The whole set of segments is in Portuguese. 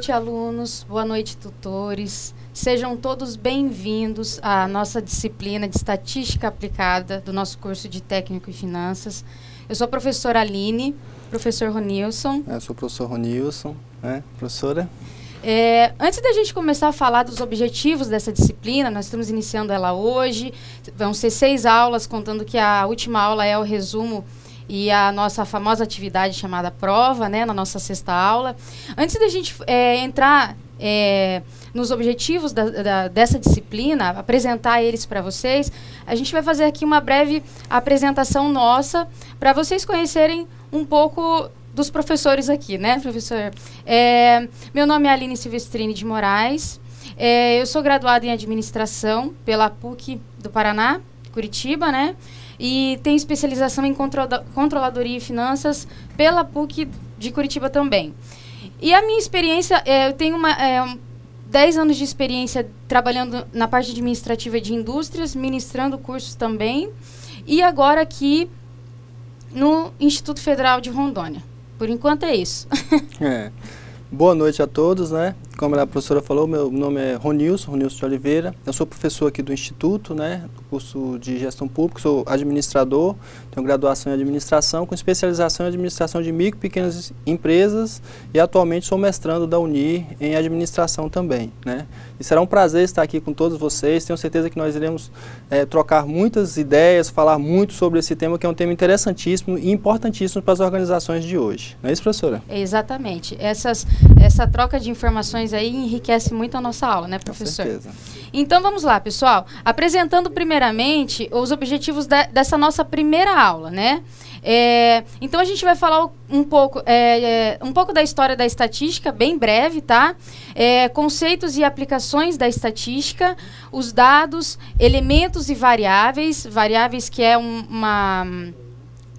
noite, alunos. Boa noite, tutores. Sejam todos bem-vindos à nossa disciplina de estatística aplicada do nosso curso de técnico e finanças. Eu sou a professora Aline, professor Ronilson. É, eu sou o professor Ronilson, né? professora. É, antes da gente começar a falar dos objetivos dessa disciplina, nós estamos iniciando ela hoje. Vão ser seis aulas, contando que a última aula é o resumo e a nossa famosa atividade chamada prova, né, na nossa sexta aula. Antes da gente é, entrar é, nos objetivos da, da, dessa disciplina, apresentar eles para vocês, a gente vai fazer aqui uma breve apresentação nossa para vocês conhecerem um pouco dos professores aqui, né, professor? É, meu nome é Aline Silvestrini de Moraes. É, eu sou graduada em administração pela PUC do Paraná, Curitiba, né? e tem especialização em controladoria e finanças pela PUC de Curitiba também. E a minha experiência, é, eu tenho uma, é, 10 anos de experiência trabalhando na parte administrativa de indústrias, ministrando cursos também, e agora aqui no Instituto Federal de Rondônia. Por enquanto é isso. é. Boa noite a todos, né? Como a professora falou, meu nome é Ronilson, Ronilson de Oliveira. Eu sou professor aqui do Instituto, né, do curso de Gestão Pública, sou administrador, tenho graduação em Administração, com especialização em Administração de Micro e Pequenas Empresas e atualmente sou mestrando da Unir em Administração também, né. E será um prazer estar aqui com todos vocês, tenho certeza que nós iremos é, trocar muitas ideias, falar muito sobre esse tema, que é um tema interessantíssimo e importantíssimo para as organizações de hoje. Não é isso, professora? Exatamente. Essas, essa troca de informações aí enriquece muito a nossa aula, né, professor? Com certeza. Então vamos lá, pessoal. Apresentando primeiramente os objetivos da, dessa nossa primeira aula, né? É, então a gente vai falar um pouco, é, é, um pouco da história da estatística, bem breve, tá? É, conceitos e aplicações da estatística, os dados, elementos e variáveis, variáveis que é um, uma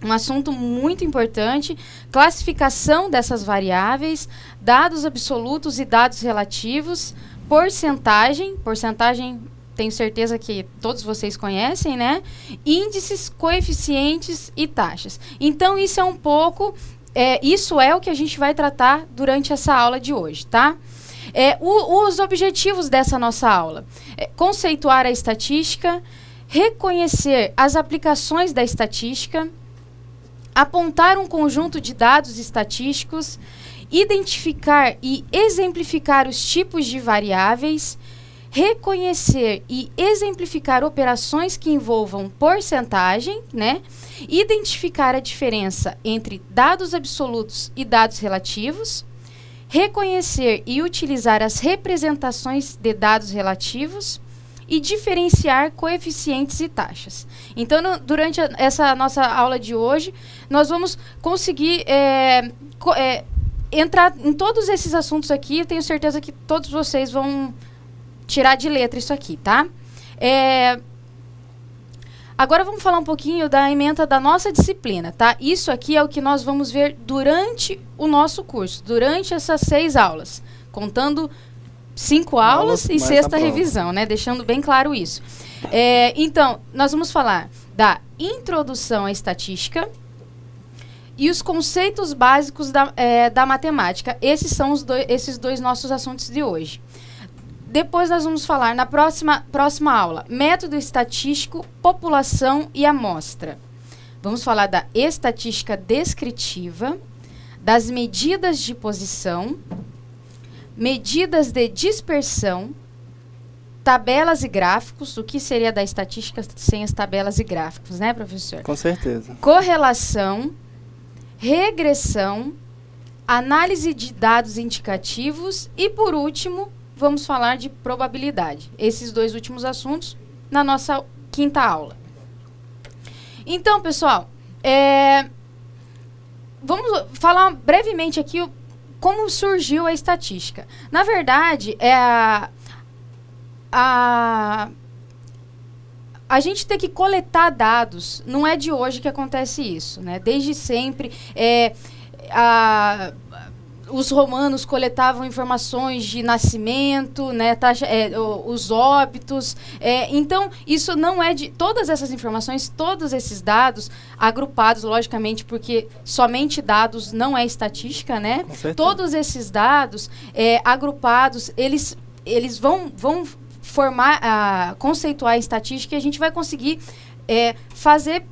um assunto muito importante, classificação dessas variáveis, dados absolutos e dados relativos, porcentagem, porcentagem tenho certeza que todos vocês conhecem, né? Índices, coeficientes e taxas. Então isso é um pouco, é, isso é o que a gente vai tratar durante essa aula de hoje, tá? É, o, os objetivos dessa nossa aula: é, conceituar a estatística, reconhecer as aplicações da estatística, apontar um conjunto de dados estatísticos identificar e exemplificar os tipos de variáveis, reconhecer e exemplificar operações que envolvam porcentagem, né? Identificar a diferença entre dados absolutos e dados relativos, reconhecer e utilizar as representações de dados relativos e diferenciar coeficientes e taxas. Então, no, durante a, essa nossa aula de hoje, nós vamos conseguir é, co é, entrar em todos esses assuntos aqui, eu tenho certeza que todos vocês vão tirar de letra isso aqui, tá? É, Agora vamos falar um pouquinho da emenda da nossa disciplina, tá? Isso aqui é o que nós vamos ver durante o nosso curso, durante essas seis aulas, contando cinco aulas, aulas e sexta revisão, né? Deixando bem claro isso. É, então, nós vamos falar da introdução à estatística, e os conceitos básicos da, é, da matemática. Esses são os dois, esses dois nossos assuntos de hoje. Depois nós vamos falar na próxima, próxima aula: método estatístico, população e amostra. Vamos falar da estatística descritiva, das medidas de posição, medidas de dispersão, tabelas e gráficos. O que seria da estatística sem as tabelas e gráficos, né, professor? Com certeza. Correlação regressão, análise de dados indicativos e, por último, vamos falar de probabilidade. Esses dois últimos assuntos na nossa quinta aula. Então, pessoal, é, vamos falar brevemente aqui como surgiu a estatística. Na verdade, é a, a a gente tem que coletar dados. Não é de hoje que acontece isso, né? Desde sempre, é, a, os romanos coletavam informações de nascimento, né, taxa, é, os óbitos. É, então, isso não é de. Todas essas informações, todos esses dados, agrupados, logicamente, porque somente dados não é estatística, né? Todos esses dados é, agrupados, eles eles vão, vão formar, ah, conceituar a estatística e a gente vai conseguir é, fazer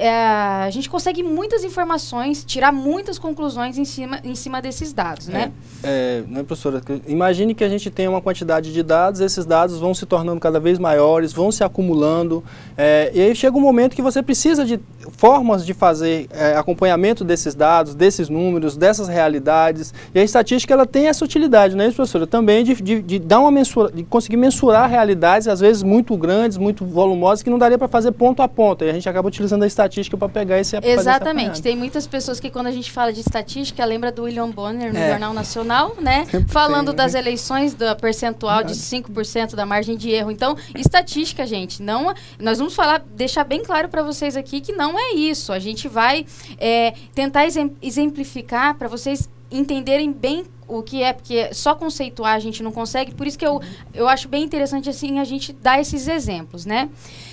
é, a gente consegue muitas informações, tirar muitas conclusões em cima, em cima desses dados, né? É, é né, professora? Imagine que a gente tem uma quantidade de dados, esses dados vão se tornando cada vez maiores, vão se acumulando, é, e aí chega um momento que você precisa de formas de fazer é, acompanhamento desses dados, desses números, dessas realidades, e a estatística ela tem essa utilidade, né, professora? Também de, de, de dar uma mensura, de conseguir mensurar realidades, às vezes muito grandes, muito volumosas, que não daria para fazer ponto a ponto, e a gente acaba utilizando a estatística estatística para pegar esse Exatamente. Tem muitas pessoas que quando a gente fala de estatística, lembra do William Bonner no é. Jornal Nacional, né? Sempre Falando tem, das né? eleições, da percentual Verdade. de 5% da margem de erro. Então, estatística, gente, não nós vamos falar, deixar bem claro para vocês aqui que não é isso. A gente vai é, tentar exemplificar para vocês entenderem bem o que é, porque só conceituar a gente não consegue, por isso que eu, eu acho bem interessante assim a gente dar esses exemplos, né?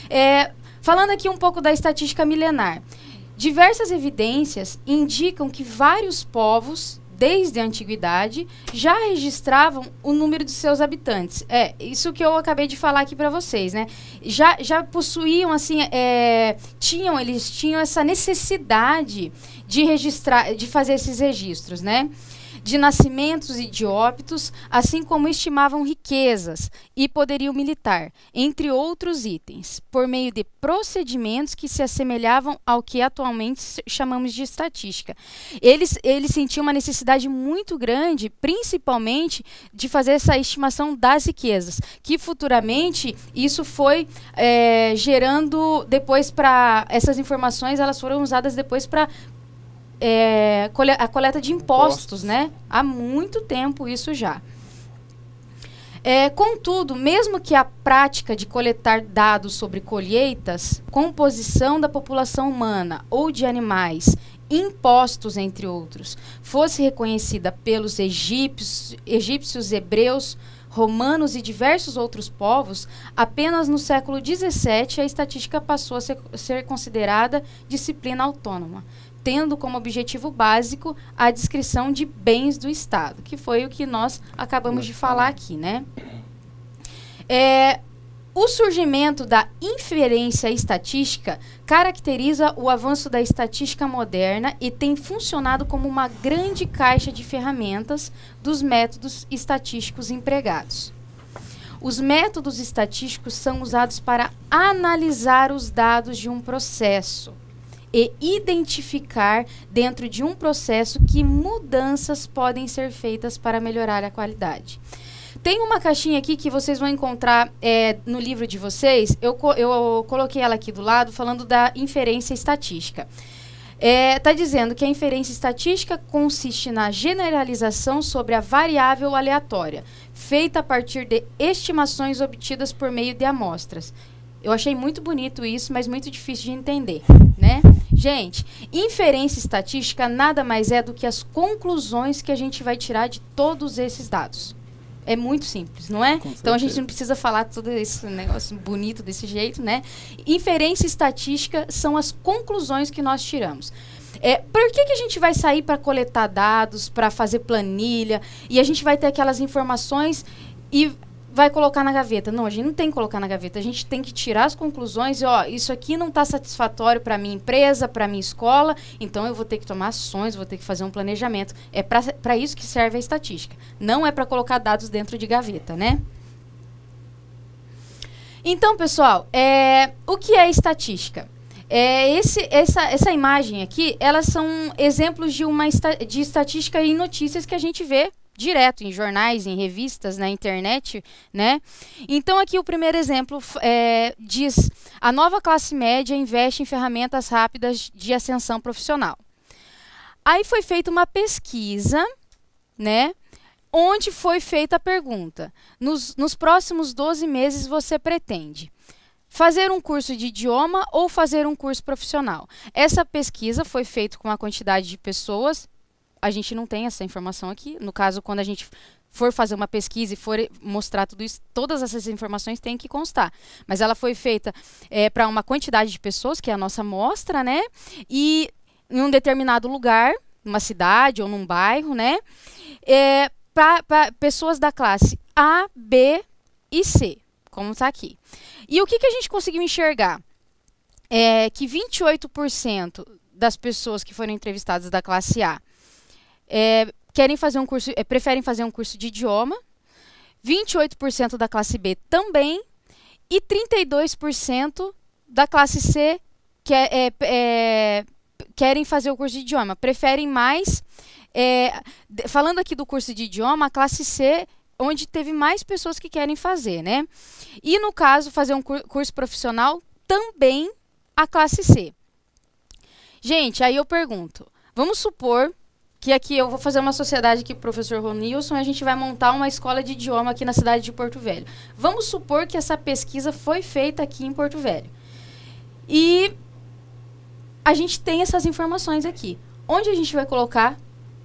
É, Falando aqui um pouco da estatística milenar. Diversas evidências indicam que vários povos, desde a antiguidade, já registravam o número de seus habitantes. É, isso que eu acabei de falar aqui para vocês, né? Já, já possuíam, assim, é, tinham, eles tinham essa necessidade de registrar, de fazer esses registros, né? de nascimentos e de óbitos, assim como estimavam riquezas e poderio militar, entre outros itens, por meio de procedimentos que se assemelhavam ao que atualmente chamamos de estatística. Eles, eles sentiam uma necessidade muito grande, principalmente, de fazer essa estimação das riquezas, que futuramente isso foi é, gerando depois para essas informações, elas foram usadas depois para é, a coleta de impostos, impostos, né? Há muito tempo isso já. É, contudo, mesmo que a prática de coletar dados sobre colheitas, composição da população humana ou de animais, impostos, entre outros, fosse reconhecida pelos egípcios, egípcios hebreus, romanos e diversos outros povos, apenas no século XVII a estatística passou a ser, ser considerada disciplina autônoma tendo como objetivo básico a descrição de bens do Estado, que foi o que nós acabamos de falar aqui, né? É, o surgimento da inferência estatística caracteriza o avanço da estatística moderna e tem funcionado como uma grande caixa de ferramentas dos métodos estatísticos empregados. Os métodos estatísticos são usados para analisar os dados de um processo e identificar dentro de um processo que mudanças podem ser feitas para melhorar a qualidade. Tem uma caixinha aqui que vocês vão encontrar é, no livro de vocês. Eu, eu coloquei ela aqui do lado falando da inferência estatística. Está é, tá dizendo que a inferência estatística consiste na generalização sobre a variável aleatória, feita a partir de estimações obtidas por meio de amostras. Eu achei muito bonito isso, mas muito difícil de entender, né? Gente, inferência estatística nada mais é do que as conclusões que a gente vai tirar de todos esses dados. É muito simples, não é? Então a gente não precisa falar todo esse negócio bonito desse jeito, né? Inferência estatística são as conclusões que nós tiramos. É, por que, que a gente vai sair para coletar dados, para fazer planilha, e a gente vai ter aquelas informações e vai colocar na gaveta. Não, a gente não tem que colocar na gaveta. A gente tem que tirar as conclusões e, ó, isso aqui não está satisfatório para minha empresa, para minha escola, então eu vou ter que tomar ações, vou ter que fazer um planejamento. É para isso que serve a estatística. Não é para colocar dados dentro de gaveta, né? Então, pessoal, é, o que é estatística? É, esse, essa, essa imagem aqui, elas são exemplos de, uma esta, de estatística e notícias que a gente vê direto em jornais, em revistas, na internet, né? Então aqui o primeiro exemplo é, diz: a nova classe média investe em ferramentas rápidas de ascensão profissional. Aí foi feita uma pesquisa, né? Onde foi feita a pergunta: nos, nos próximos 12 meses você pretende fazer um curso de idioma ou fazer um curso profissional. Essa pesquisa foi feita com uma quantidade de pessoas, a gente não tem essa informação aqui. No caso, quando a gente for fazer uma pesquisa e for mostrar tudo isso, todas essas informações têm que constar. Mas ela foi feita é, para uma quantidade de pessoas, que é a nossa amostra, né? E em um determinado lugar, numa cidade ou num bairro, né? É, para pessoas da classe A, B e C, como está aqui. E o que, que a gente conseguiu enxergar? É que 28% das pessoas que foram entrevistadas da classe A é, querem fazer um curso, é, preferem fazer um curso de idioma, 28% da classe B também, e 32% da classe C é, é, é, querem fazer o curso de idioma, preferem mais. É, falando aqui do curso de idioma, a classe C onde teve mais pessoas que querem fazer, né? E no caso, fazer um cur curso profissional, também a classe C. Gente, aí eu pergunto, vamos supor que aqui eu vou fazer uma sociedade aqui com o professor Ronilson e a gente vai montar uma escola de idioma aqui na cidade de Porto Velho. Vamos supor que essa pesquisa foi feita aqui em Porto Velho. E a gente tem essas informações aqui. Onde a gente vai colocar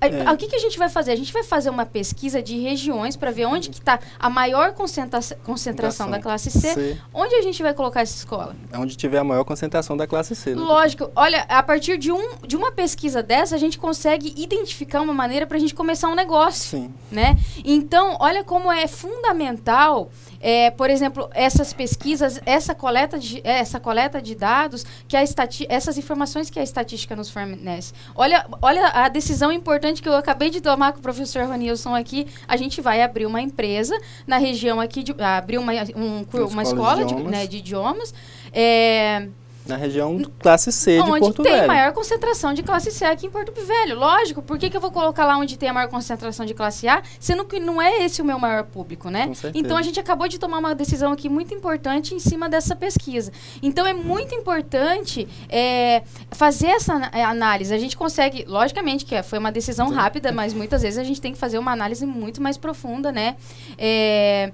é. é. O que, que, a gente vai fazer? A gente vai fazer uma pesquisa de regiões para ver onde que está a maior concentra concentração da classe C, C, Onde a gente vai colocar essa escola? É onde tiver a maior concentração da classe C. Né? Lógico. Olha, a partir de, um, de uma pesquisa dessa, a gente consegue identificar uma maneira para a gente começar um negócio. Sim. Né? Então, olha como é fundamental é, por exemplo, essas pesquisas, essa coleta de, essa coleta de dados, que a estati essas informações que a estatística nos fornece. Olha, olha a decisão importante que eu acabei de tomar com o professor Ronilson aqui. A gente vai abrir uma empresa na região aqui, de, abrir uma, um, uma escola, escola de, de, né, de idiomas. É, na região classe C onde de Porto Velho. tem maior concentração de classe C aqui em Porto Velho. Lógico, por que, que eu vou colocar lá onde tem a maior concentração de classe A, sendo que não é esse o meu maior público, né? Então a gente acabou de tomar uma decisão aqui muito importante em cima dessa pesquisa. Então é muito importante é, fazer essa é, análise. A gente consegue, logicamente que é, foi uma decisão Sim. rápida, mas muitas vezes a gente tem que fazer uma análise muito mais profunda, né? É,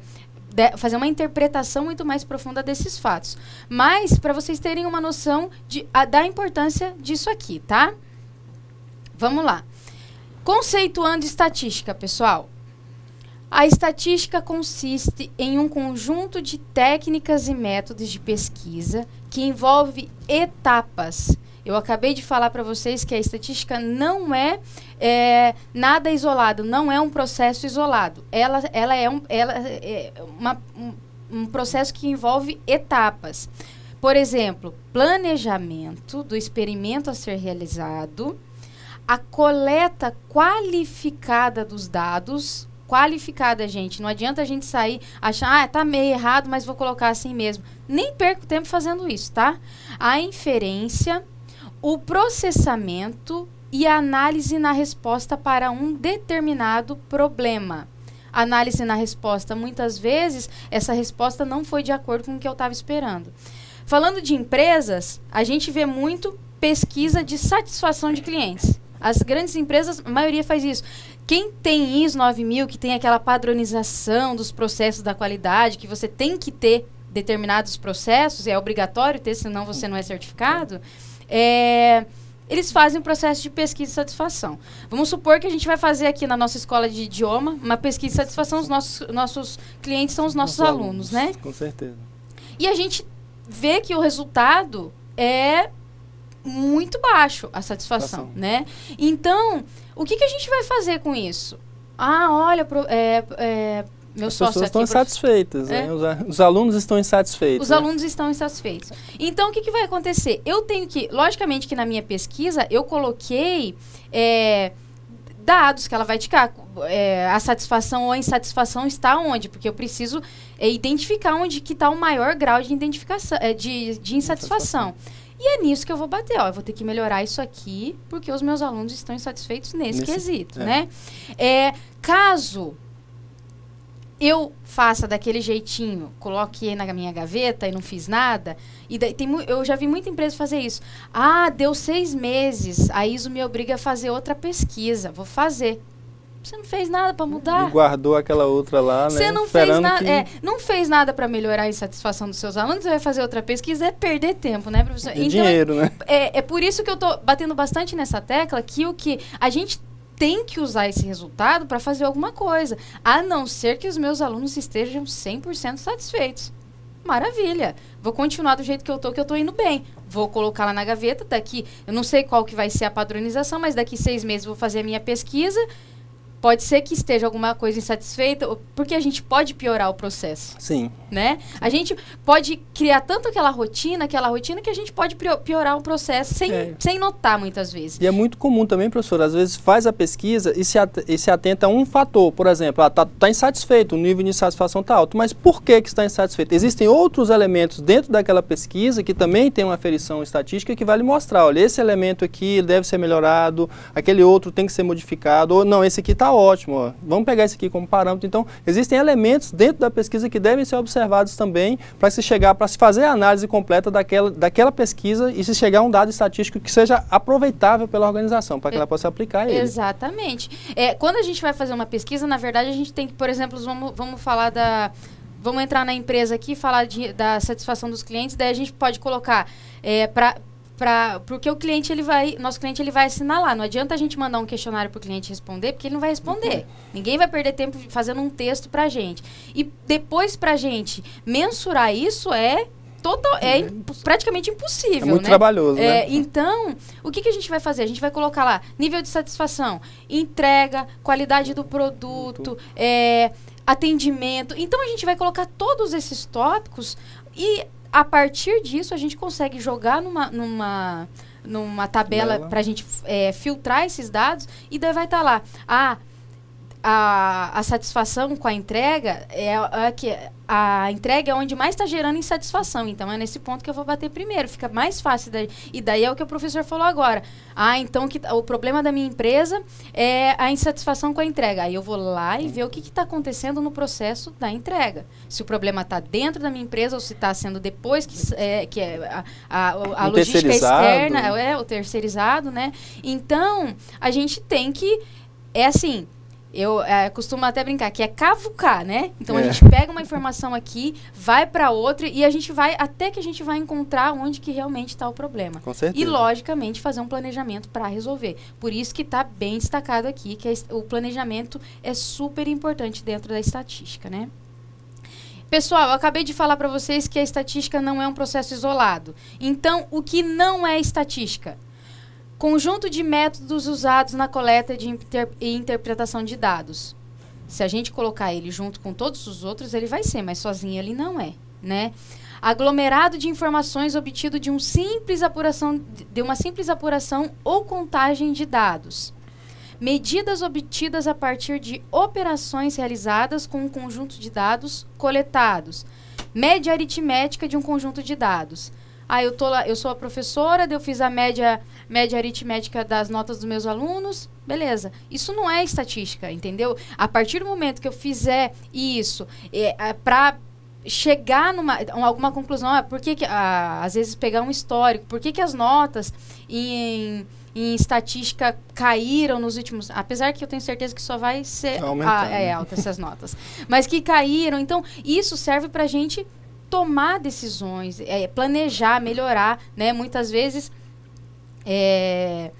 de, fazer uma interpretação muito mais profunda desses fatos. Mas, para vocês terem uma noção de, a, da importância disso aqui, tá? Vamos lá. Conceituando estatística, pessoal. A estatística consiste em um conjunto de técnicas e métodos de pesquisa que envolve etapas eu acabei de falar para vocês que a estatística não é, é, nada isolado, não é um processo isolado. Ela, ela é, um, ela é uma, um, um processo que envolve etapas. Por exemplo, planejamento do experimento a ser realizado, a coleta qualificada dos dados. Qualificada, gente. Não adianta a gente sair achar, ah, tá meio errado, mas vou colocar assim mesmo. Nem perco tempo fazendo isso, tá? A inferência, o processamento e a análise na resposta para um determinado problema. Análise na resposta, muitas vezes, essa resposta não foi de acordo com o que eu estava esperando. Falando de empresas, a gente vê muito pesquisa de satisfação de clientes. As grandes empresas, a maioria faz isso. Quem tem ISO 9000, que tem aquela padronização dos processos da qualidade, que você tem que ter determinados processos, é obrigatório ter, senão você não é certificado. É, eles fazem um processo de pesquisa de satisfação. Vamos supor que a gente vai fazer aqui na nossa escola de idioma uma pesquisa de satisfação. Os nossos, nossos clientes são os nossos, nossos alunos, alunos, né? Com certeza. E a gente vê que o resultado é muito baixo a satisfação, satisfação. né? Então, o que, que a gente vai fazer com isso? Ah, olha, pro, é, é, meu As pessoas estão insatisfeitas, é? né? Os, os, alunos estão insatisfeitos. Os né? alunos estão insatisfeitos. Então, o que, que, vai acontecer? Eu tenho que, logicamente que na minha pesquisa, eu coloquei é, dados que ela vai ticar. É, a satisfação ou a insatisfação está onde? Porque eu preciso é, identificar onde que está o maior grau de, identificação, é, de, de insatisfação. E é nisso que eu vou bater, ó. Eu vou ter que melhorar isso aqui, porque os meus alunos estão insatisfeitos nesse, nesse quesito, é. né? É, caso eu faça daquele jeitinho, coloque na minha gaveta e não fiz nada, e daí tem, eu já vi muita empresa fazer isso. Ah, deu seis meses, a ISO me obriga a fazer outra pesquisa, vou fazer. Você não fez nada para mudar. E guardou aquela outra lá, né? Você não fez nada, que... é, não fez nada para melhorar a insatisfação dos seus alunos, você vai fazer outra pesquisa, é perder tempo, né, professor? E é então, é dinheiro, é, né? É, é por isso que eu tô batendo bastante nessa tecla que o que a gente tem que usar esse resultado para fazer alguma coisa, a não ser que os meus alunos estejam 100% satisfeitos. Maravilha. Vou continuar do jeito que eu estou, que eu estou indo bem. Vou colocar lá na gaveta daqui. Eu não sei qual que vai ser a padronização, mas daqui seis meses vou fazer a minha pesquisa pode ser que esteja alguma coisa insatisfeita, porque a gente pode piorar o processo. Sim. Né? A gente pode criar tanto aquela rotina, aquela rotina, que a gente pode piorar o processo sem, é. sem notar muitas vezes. E é muito comum também, professor, às vezes faz a pesquisa e se, e se atenta a um fator. Por exemplo, está ah, tá, tá insatisfeito, o nível de insatisfação está alto. Mas por que, que está insatisfeito? Existem outros elementos dentro daquela pesquisa que também tem uma aferição estatística que vai lhe mostrar, olha, esse elemento aqui deve ser melhorado, aquele outro tem que ser modificado, ou não, esse aqui está está ótimo, ó, vamos pegar isso aqui como parâmetro. Então, existem elementos dentro da pesquisa que devem ser observados também para se chegar, para se fazer a análise completa daquela, daquela pesquisa e se chegar a um dado estatístico que seja aproveitável pela organização, para que é, ela possa aplicar ele. Exatamente. É, quando a gente vai fazer uma pesquisa, na verdade, a gente tem que, por exemplo, vamos, vamos falar da vamos entrar na empresa aqui, falar de, da satisfação dos clientes, daí a gente pode colocar é, para para porque o cliente ele vai nosso cliente ele vai lá não adianta a gente mandar um questionário para o cliente responder porque ele não vai responder ninguém vai perder tempo fazendo um texto para gente e depois para gente mensurar isso é total é, uhum. praticamente impossível é muito né? trabalhoso é, né? então o que, que a gente vai fazer a gente vai colocar lá nível de satisfação entrega qualidade do produto é, atendimento então a gente vai colocar todos esses tópicos e a partir disso, a gente consegue jogar numa, numa, numa tabela para a gente é, filtrar esses dados e daí vai estar tá lá. Ah, a, a satisfação com a entrega é, é que a entrega é onde mais está gerando insatisfação. Então é nesse ponto que eu vou bater primeiro. Fica mais fácil. Daí. E daí é o que o professor falou agora. Ah, então que, tá, o problema da minha empresa é a insatisfação com a entrega. Aí eu vou lá e ver o que está acontecendo no processo da entrega. Se o problema está dentro da minha empresa ou se está sendo depois que é, que é a, a, a logística externa, é o terceirizado, né? Então a gente tem que é assim eu é, costumo até brincar que é cavucar, né? Então é. a gente pega uma informação aqui, vai para outra e a gente vai até que a gente vai encontrar onde que realmente está o problema. Com certeza. E logicamente fazer um planejamento para resolver. Por isso que está bem destacado aqui que o planejamento é super importante dentro da estatística, né? Pessoal, eu acabei de falar para vocês que a estatística não é um processo isolado. Então, o que não é estatística? Conjunto de métodos usados na coleta de inter e interpretação de dados. Se a gente colocar ele junto com todos os outros, ele vai ser, mas sozinho ele não é, né? Aglomerado de informações obtido de um simples apuração de uma simples apuração ou contagem de dados. Medidas obtidas a partir de operações realizadas com um conjunto de dados coletados. Média aritmética de um conjunto de dados ah, eu tô lá, eu sou a professora, eu fiz a média, média aritmética das notas dos meus alunos. Beleza. Isso não é estatística, entendeu? A partir do momento que eu fizer isso, é, é para chegar numa alguma conclusão, é por que, que ah, às vezes pegar um histórico, por que, que as notas em, em estatística caíram nos últimos, apesar que eu tenho certeza que só vai ser tá a, é, alta essas notas, mas que caíram. Então isso serve para gente tomar decisões, é, planejar, melhorar, né? Muitas vezes é,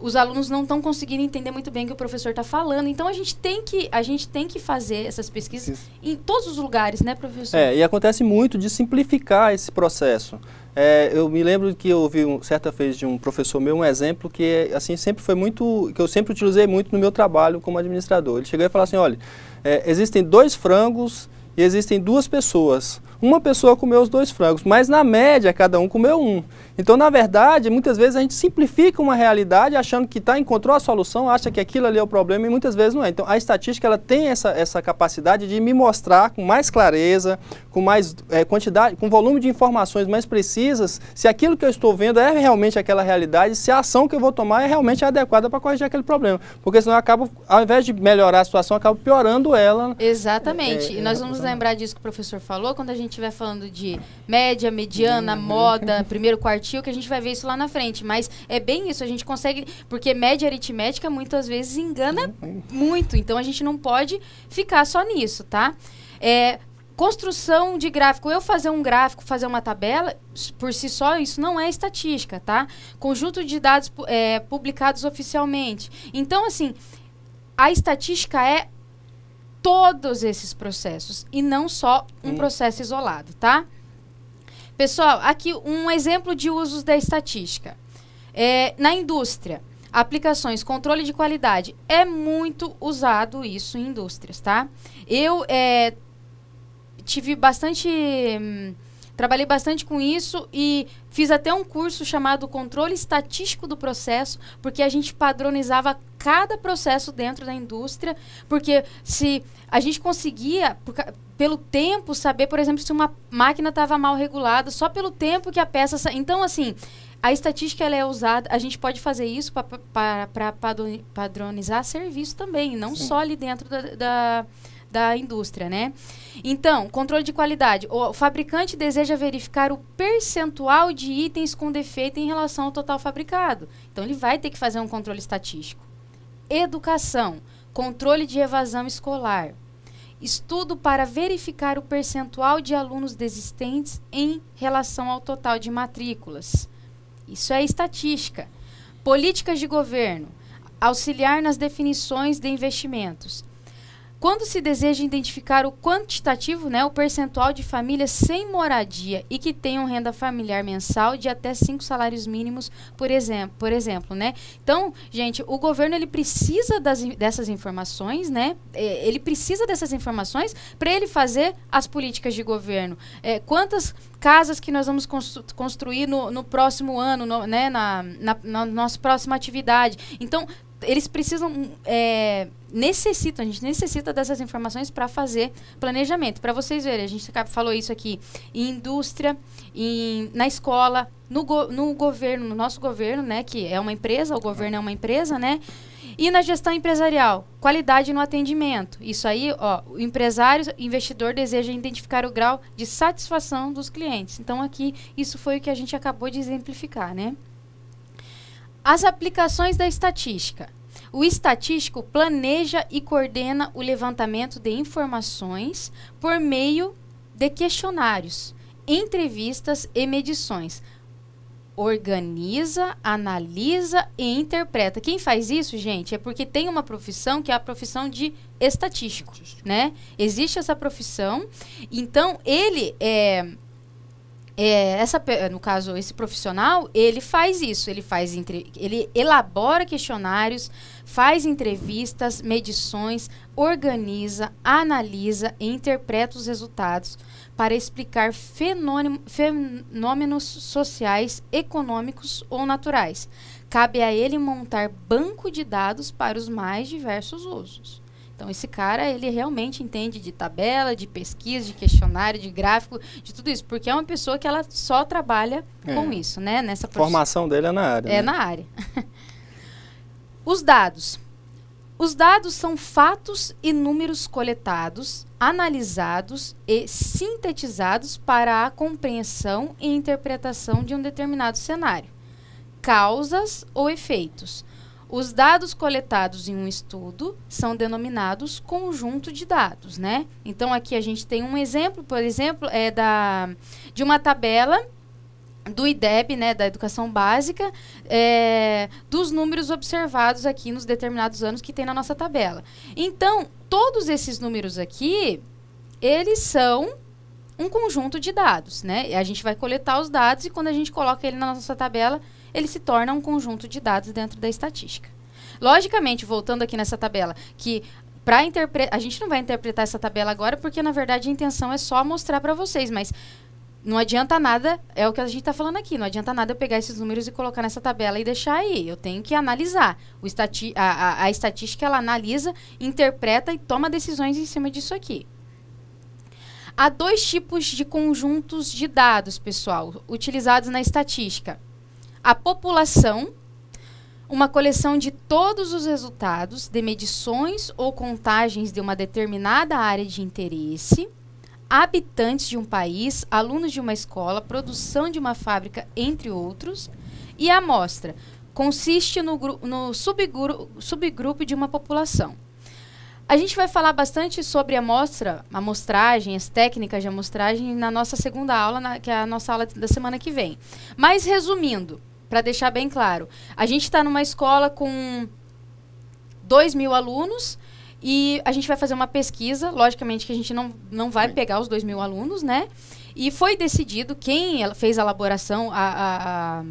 os alunos não estão conseguindo entender muito bem o que o professor está falando. Então a gente tem que a gente tem que fazer essas pesquisas Sim. em todos os lugares, né, professor? É, e acontece muito de simplificar esse processo. É, eu me lembro que eu ouvi um, certa vez de um professor meu um exemplo que assim sempre foi muito que eu sempre utilizei muito no meu trabalho como administrador. Ele chegou e falou assim, olha, é, existem dois frangos e existem duas pessoas uma pessoa comeu os dois frangos, mas na média cada um comeu um. Então, na verdade, muitas vezes a gente simplifica uma realidade achando que tá, encontrou a solução, acha que aquilo ali é o problema e muitas vezes não é. Então, a estatística ela tem essa, essa capacidade de me mostrar com mais clareza, com mais é, quantidade, com volume de informações mais precisas, se aquilo que eu estou vendo é realmente aquela realidade, se a ação que eu vou tomar é realmente adequada para corrigir aquele problema. Porque senão eu acabo, ao invés de melhorar a situação, eu acabo piorando ela. Exatamente. É, e nós vamos lembrar disso que o professor falou quando a gente estiver falando de média, mediana, uhum. moda, primeiro quartil, que a gente vai ver isso lá na frente. Mas é bem isso, a gente consegue. Porque média aritmética muitas vezes engana uhum. muito. Então a gente não pode ficar só nisso, tá? É, construção de gráfico, eu fazer um gráfico, fazer uma tabela, por si só, isso não é estatística, tá? Conjunto de dados é, publicados oficialmente. Então, assim, a estatística é todos esses processos e não só um hum. processo isolado, tá? Pessoal, aqui um exemplo de usos da estatística. É, na indústria, aplicações, controle de qualidade, é muito usado isso em indústrias, tá? Eu é, tive bastante. Hum, Trabalhei bastante com isso e fiz até um curso chamado Controle Estatístico do Processo, porque a gente padronizava cada processo dentro da indústria, porque se a gente conseguia, por, pelo tempo, saber, por exemplo, se uma máquina estava mal regulada, só pelo tempo que a peça. Sa... Então, assim. A estatística ela é usada, a gente pode fazer isso para padronizar serviço também, não Sim. só ali dentro da, da da indústria, né? Então, controle de qualidade. O fabricante deseja verificar o percentual de itens com defeito em relação ao total fabricado. Então, ele vai ter que fazer um controle estatístico. Educação. Controle de evasão escolar. Estudo para verificar o percentual de alunos desistentes em relação ao total de matrículas. Isso é estatística. Políticas de governo. Auxiliar nas definições de investimentos quando se deseja identificar o quantitativo, né, o percentual de famílias sem moradia e que tenham renda familiar mensal de até cinco salários mínimos, por exemplo, por exemplo, né? Então, gente, o governo ele precisa das, dessas informações, né? É, ele precisa dessas informações para ele fazer as políticas de governo. É, quantas casas que nós vamos constru construir no, no, próximo ano, no, né, na, na, na nossa próxima atividade? Então, eles precisam hum, é, necessitam a gente necessita dessas informações para fazer planejamento para vocês verem a gente falou isso aqui em indústria em, na escola no, go, no governo no nosso governo né que é uma empresa o governo é uma empresa né e na gestão empresarial qualidade no atendimento isso aí ó o empresário investidor deseja identificar o grau de satisfação dos clientes então aqui isso foi o que a gente acabou de exemplificar né as aplicações da estatística. O estatístico planeja e coordena o levantamento de informações por meio de questionários, entrevistas e medições. Organiza, analisa e interpreta. Quem faz isso, gente, é porque tem uma profissão que é a profissão de estatístico, estatístico. né? Existe essa profissão. Então, ele é é, essa, no caso, esse profissional, ele faz isso, ele faz entre, ele elabora questionários, faz entrevistas, medições, organiza, analisa e interpreta os resultados para explicar fenômenos sociais, econômicos ou naturais. Cabe a ele montar banco de dados para os mais diversos usos. Então esse cara, ele realmente entende de tabela, de pesquisa, de questionário, de gráfico, de tudo isso, porque é uma pessoa que ela só trabalha é. com isso, né? Nessa formação dele é na área. É né? na área. Os dados. Os dados são fatos e números coletados, analisados e sintetizados para a compreensão e interpretação de um determinado cenário. Causas ou efeitos os dados coletados em um estudo são denominados conjunto de dados, né? Então aqui a gente tem um exemplo, por exemplo, é da de uma tabela do IDEB, né, da educação básica, é, dos números observados aqui nos determinados anos que tem na nossa tabela. Então, todos esses números aqui, eles são um conjunto de dados, né? A gente vai coletar os dados e quando a gente coloca ele na nossa tabela, ele se torna um conjunto de dados dentro da estatística. Logicamente, voltando aqui nessa tabela, que para interpretar, a gente não vai interpretar essa tabela agora, porque na verdade a intenção é só mostrar para vocês, mas não adianta nada, é o que a gente está falando aqui, não adianta nada eu pegar esses números e colocar nessa tabela e deixar aí. Eu tenho que analisar. O a, a, a estatística ela analisa, interpreta e toma decisões em cima disso aqui. Há dois tipos de conjuntos de dados, pessoal, utilizados na estatística a população uma coleção de todos os resultados de medições ou contagens de uma determinada área de interesse, habitantes de um país, alunos de uma escola, produção de uma fábrica, entre outros, e a amostra consiste no, no subgru subgrupo de uma população. A gente vai falar bastante sobre amostra, amostragem, as técnicas de amostragem na nossa segunda aula, na, que é a nossa aula da semana que vem. Mas resumindo, para deixar bem claro, a gente está numa escola com 2 mil alunos e a gente vai fazer uma pesquisa, logicamente que a gente não, não vai Sim. pegar os 2 mil alunos, né? E foi decidido quem fez a elaboração, a, a, a,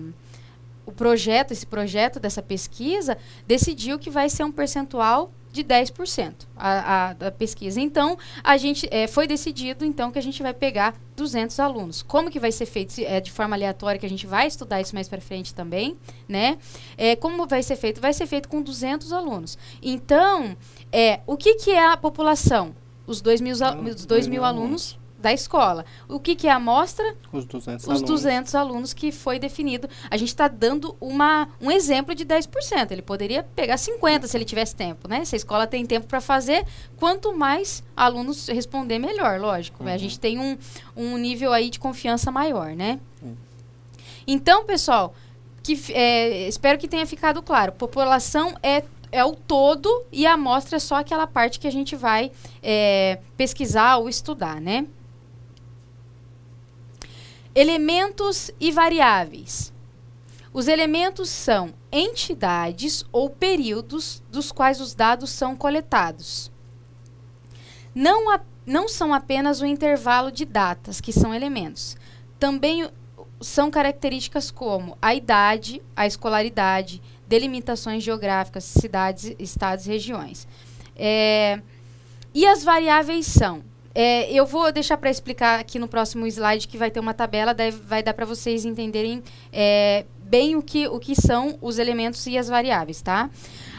o projeto, esse projeto dessa pesquisa, decidiu que vai ser um percentual de 10% a, a, da pesquisa. Então, a gente é, foi decidido então que a gente vai pegar 200 alunos. Como que vai ser feito é, de forma aleatória, que a gente vai estudar isso mais para frente também, né? É, como vai ser feito? Vai ser feito com 200 alunos. Então, é, o que, que é a população? Os 2 mil, os dois mil alunos da escola. O que, que é a amostra? Os 200 Os alunos. alunos que foi definido. A gente está dando uma, um exemplo de 10%. Ele poderia pegar 50% se ele tivesse tempo, né? Se a escola tem tempo para fazer, quanto mais alunos responder, melhor, lógico. Né? Uhum. A gente tem um, um nível aí de confiança maior, né? Uhum. Então, pessoal, que, é, espero que tenha ficado claro. População é é o todo e a amostra é só aquela parte que a gente vai é, pesquisar ou estudar, né? Elementos e variáveis. Os elementos são entidades ou períodos dos quais os dados são coletados. Não, a, não são apenas o intervalo de datas, que são elementos. Também são características como a idade, a escolaridade, delimitações geográficas, cidades, estados, regiões. É, e as variáveis são é, eu vou deixar para explicar aqui no próximo slide que vai ter uma tabela, vai dar para vocês entenderem é, bem o que, o que são os elementos e as variáveis, tá?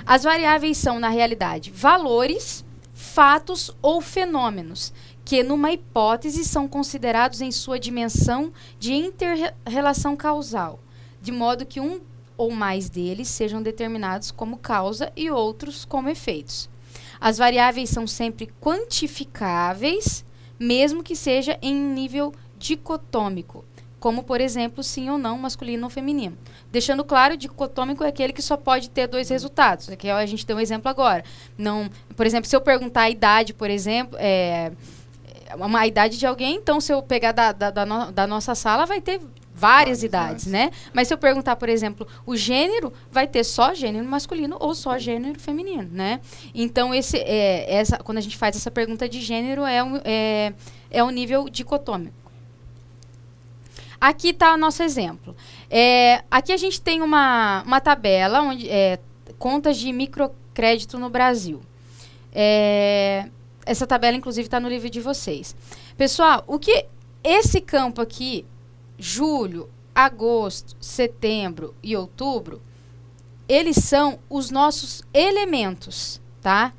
As variáveis são, na realidade, valores, fatos ou fenômenos que, numa hipótese, são considerados em sua dimensão de interrelação causal, de modo que um ou mais deles sejam determinados como causa e outros como efeitos. As variáveis são sempre quantificáveis, mesmo que seja em nível dicotômico, como, por exemplo, sim ou não, masculino ou feminino. Deixando claro, dicotômico é aquele que só pode ter dois resultados, que é a gente deu um exemplo agora. Não, por exemplo, se eu perguntar a idade, por exemplo, é, é uma idade de alguém, então se eu pegar da, da, da, no, da nossa sala, vai ter várias, idades, idades, né? Mas se eu perguntar, por exemplo, o gênero, vai ter só gênero masculino ou só gênero feminino, né? Então, esse, é, essa, quando a gente faz essa pergunta de gênero, é um, é, é um nível dicotômico. Aqui está o nosso exemplo. É, aqui a gente tem uma, uma tabela onde é, contas de microcrédito no Brasil. É, essa tabela, inclusive, está no livro de vocês. Pessoal, o que esse campo aqui julho, agosto, setembro e outubro, eles são os nossos elementos, tá?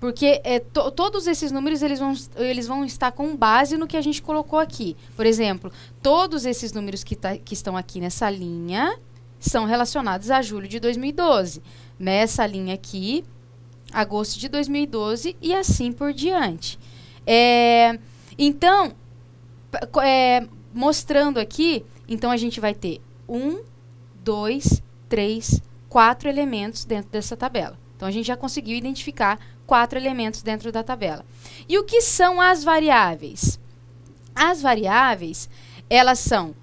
Porque é, to, todos esses números eles vão, eles vão estar com base no que a gente colocou aqui. Por exemplo, todos esses números que, tá, que estão aqui nessa linha são relacionados a julho de 2012. Nessa linha aqui, agosto de 2012 e assim por diante. É, então, é, mostrando aqui, então a gente vai ter um, dois, três, quatro elementos dentro dessa tabela. Então a gente já conseguiu identificar quatro elementos dentro da tabela. E o que são as variáveis? As variáveis, elas são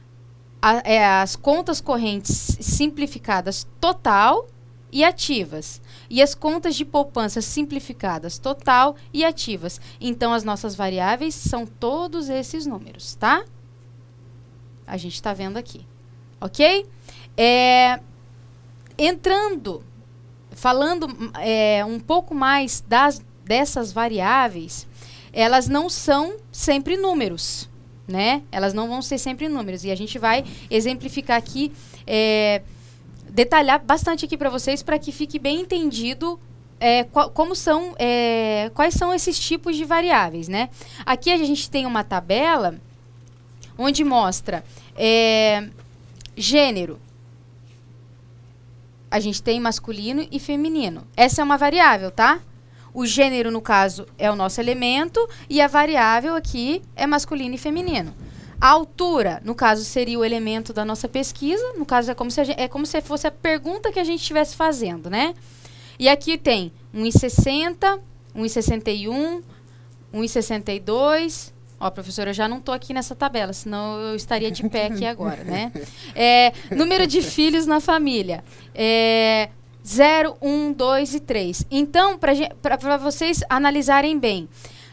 a, é, as contas correntes simplificadas total e ativas. E as contas de poupança simplificadas total e ativas. Então as nossas variáveis são todos esses números, tá? a gente está vendo aqui. Ok? É, entrando, falando é, um pouco mais das, dessas variáveis, elas não são sempre números, né? Elas não vão ser sempre números. E a gente vai exemplificar aqui, é, detalhar bastante aqui para vocês, para que fique bem entendido é, qual, como são, é, quais são esses tipos de variáveis, né? Aqui a gente tem uma tabela onde mostra é, gênero. A gente tem masculino e feminino. Essa é uma variável, tá? O gênero, no caso, é o nosso elemento e a variável aqui é masculino e feminino. A altura, no caso, seria o elemento da nossa pesquisa. No caso, é como se, gente, é como se fosse a pergunta que a gente estivesse fazendo, né? E aqui tem 1,60, 1,61, 1,62, Ó, professora, eu já não estou aqui nessa tabela, senão eu estaria de pé aqui agora, né? É, número de filhos na família. É, 0, 1, 2 e 3. Então, para vocês analisarem bem,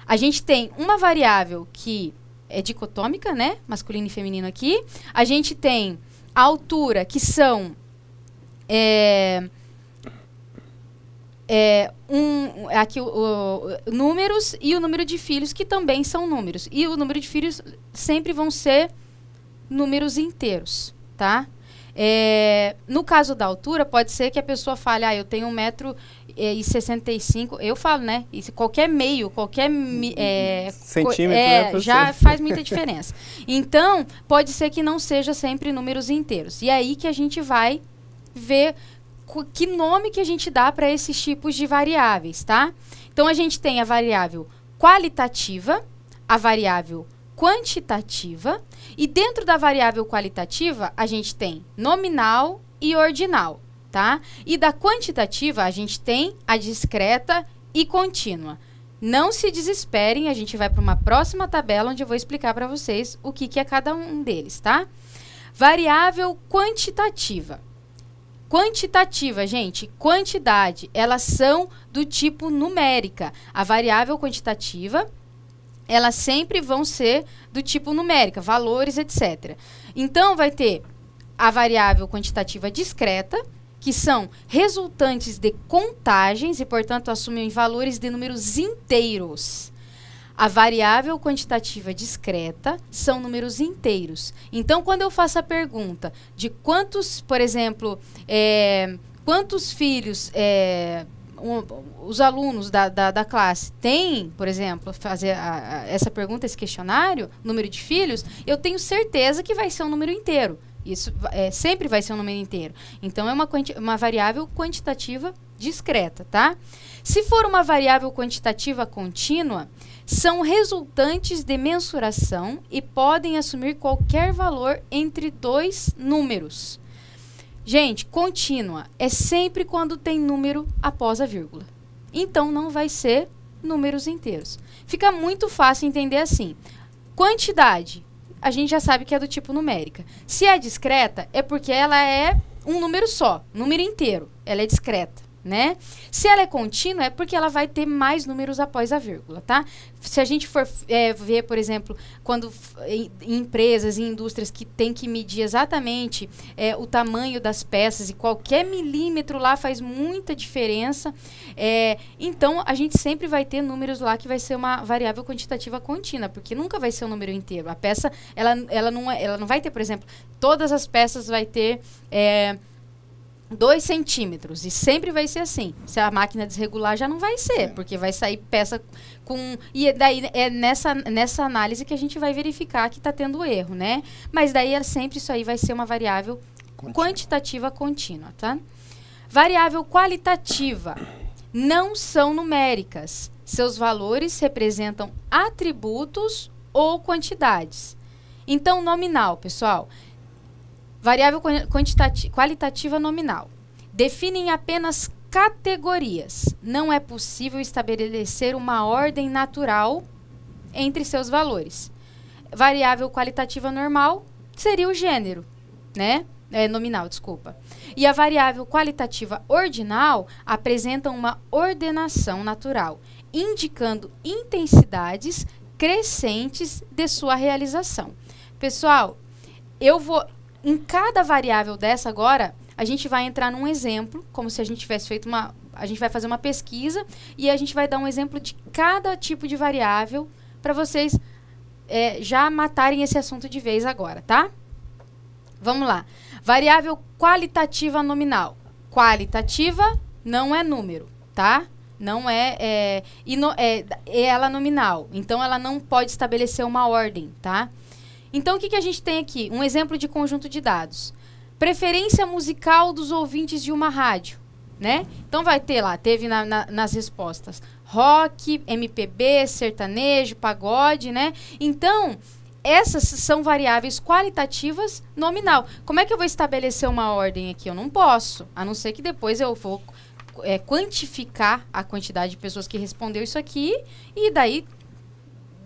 a gente tem uma variável que é dicotômica, né? Masculino e feminino aqui. A gente tem a altura, que são... É, é, um, aqui o, o, números e o número de filhos, que também são números. E o número de filhos sempre vão ser números inteiros, tá? É, no caso da altura, pode ser que a pessoa fale, ah, eu tenho 1,65m. É, eu falo, né? e qualquer meio, qualquer. É, Centímetro, é, né, Já faz muita diferença. então, pode ser que não seja sempre números inteiros. E é aí que a gente vai ver que nome que a gente dá para esses tipos de variáveis, tá? Então a gente tem a variável qualitativa, a variável quantitativa e dentro da variável qualitativa a gente tem nominal e ordinal, tá? E da quantitativa a gente tem a discreta e contínua. Não se desesperem, a gente vai para uma próxima tabela onde eu vou explicar para vocês o que, que é cada um deles, tá? Variável quantitativa quantitativa, gente, quantidade, elas são do tipo numérica. A variável quantitativa, elas sempre vão ser do tipo numérica, valores, etc. Então, vai ter a variável quantitativa discreta, que são resultantes de contagens e, portanto, assumem valores de números inteiros. A variável quantitativa discreta são números inteiros. Então, quando eu faço a pergunta de quantos, por exemplo, é, quantos filhos é, um, os alunos da, da, da, classe têm, por exemplo, fazer a, a, essa pergunta, esse questionário, número de filhos, eu tenho certeza que vai ser um número inteiro. Isso é, sempre vai ser um número inteiro. Então, é uma, uma variável quantitativa discreta, tá? Se for uma variável quantitativa contínua, são resultantes de mensuração e podem assumir qualquer valor entre dois números. Gente, contínua é sempre quando tem número após a vírgula. Então não vai ser números inteiros. Fica muito fácil entender assim. Quantidade, a gente já sabe que é do tipo numérica. Se é discreta, é porque ela é um número só, número inteiro. Ela é discreta né? Se ela é contínua, é porque ela vai ter mais números após a vírgula, tá? Se a gente for é, ver, por exemplo, quando em, empresas e em indústrias que tem que medir exatamente é, o tamanho das peças e qualquer milímetro lá faz muita diferença, é, então a gente sempre vai ter números lá que vai ser uma variável quantitativa contínua, porque nunca vai ser um número inteiro. A peça, ela, ela, não, é, ela não vai ter, por exemplo, todas as peças vai ter... É, 2 centímetros. E sempre vai ser assim. Se a máquina desregular, já não vai ser, é. porque vai sair peça com. E é daí é nessa, nessa análise que a gente vai verificar que está tendo erro, né? Mas daí é sempre isso aí vai ser uma variável contínua. quantitativa contínua, tá? Variável qualitativa. Não são numéricas. Seus valores representam atributos ou quantidades. Então, nominal, pessoal, Variável qualitativa nominal. Definem apenas categorias. Não é possível estabelecer uma ordem natural entre seus valores. Variável qualitativa normal seria o gênero, né? É, nominal, desculpa. E a variável qualitativa ordinal apresenta uma ordenação natural, indicando intensidades crescentes de sua realização. Pessoal, eu vou em cada variável dessa agora, a gente vai entrar num exemplo, como se a gente tivesse feito uma. A gente vai fazer uma pesquisa e a gente vai dar um exemplo de cada tipo de variável para vocês é, já matarem esse assunto de vez agora, tá? Vamos lá. Variável qualitativa nominal. Qualitativa não é número, tá? Não é, é, ino, é, é, ela nominal. Então ela não pode estabelecer uma ordem, tá? Então, o que, que a gente tem aqui? Um exemplo de conjunto de dados. Preferência musical dos ouvintes de uma rádio. Né? Então vai ter lá, teve na, na, nas respostas rock, MPB, sertanejo, pagode, né? Então, essas são variáveis qualitativas nominal. Como é que eu vou estabelecer uma ordem aqui? Eu não posso, a não ser que depois eu vou é, quantificar a quantidade de pessoas que respondeu isso aqui e daí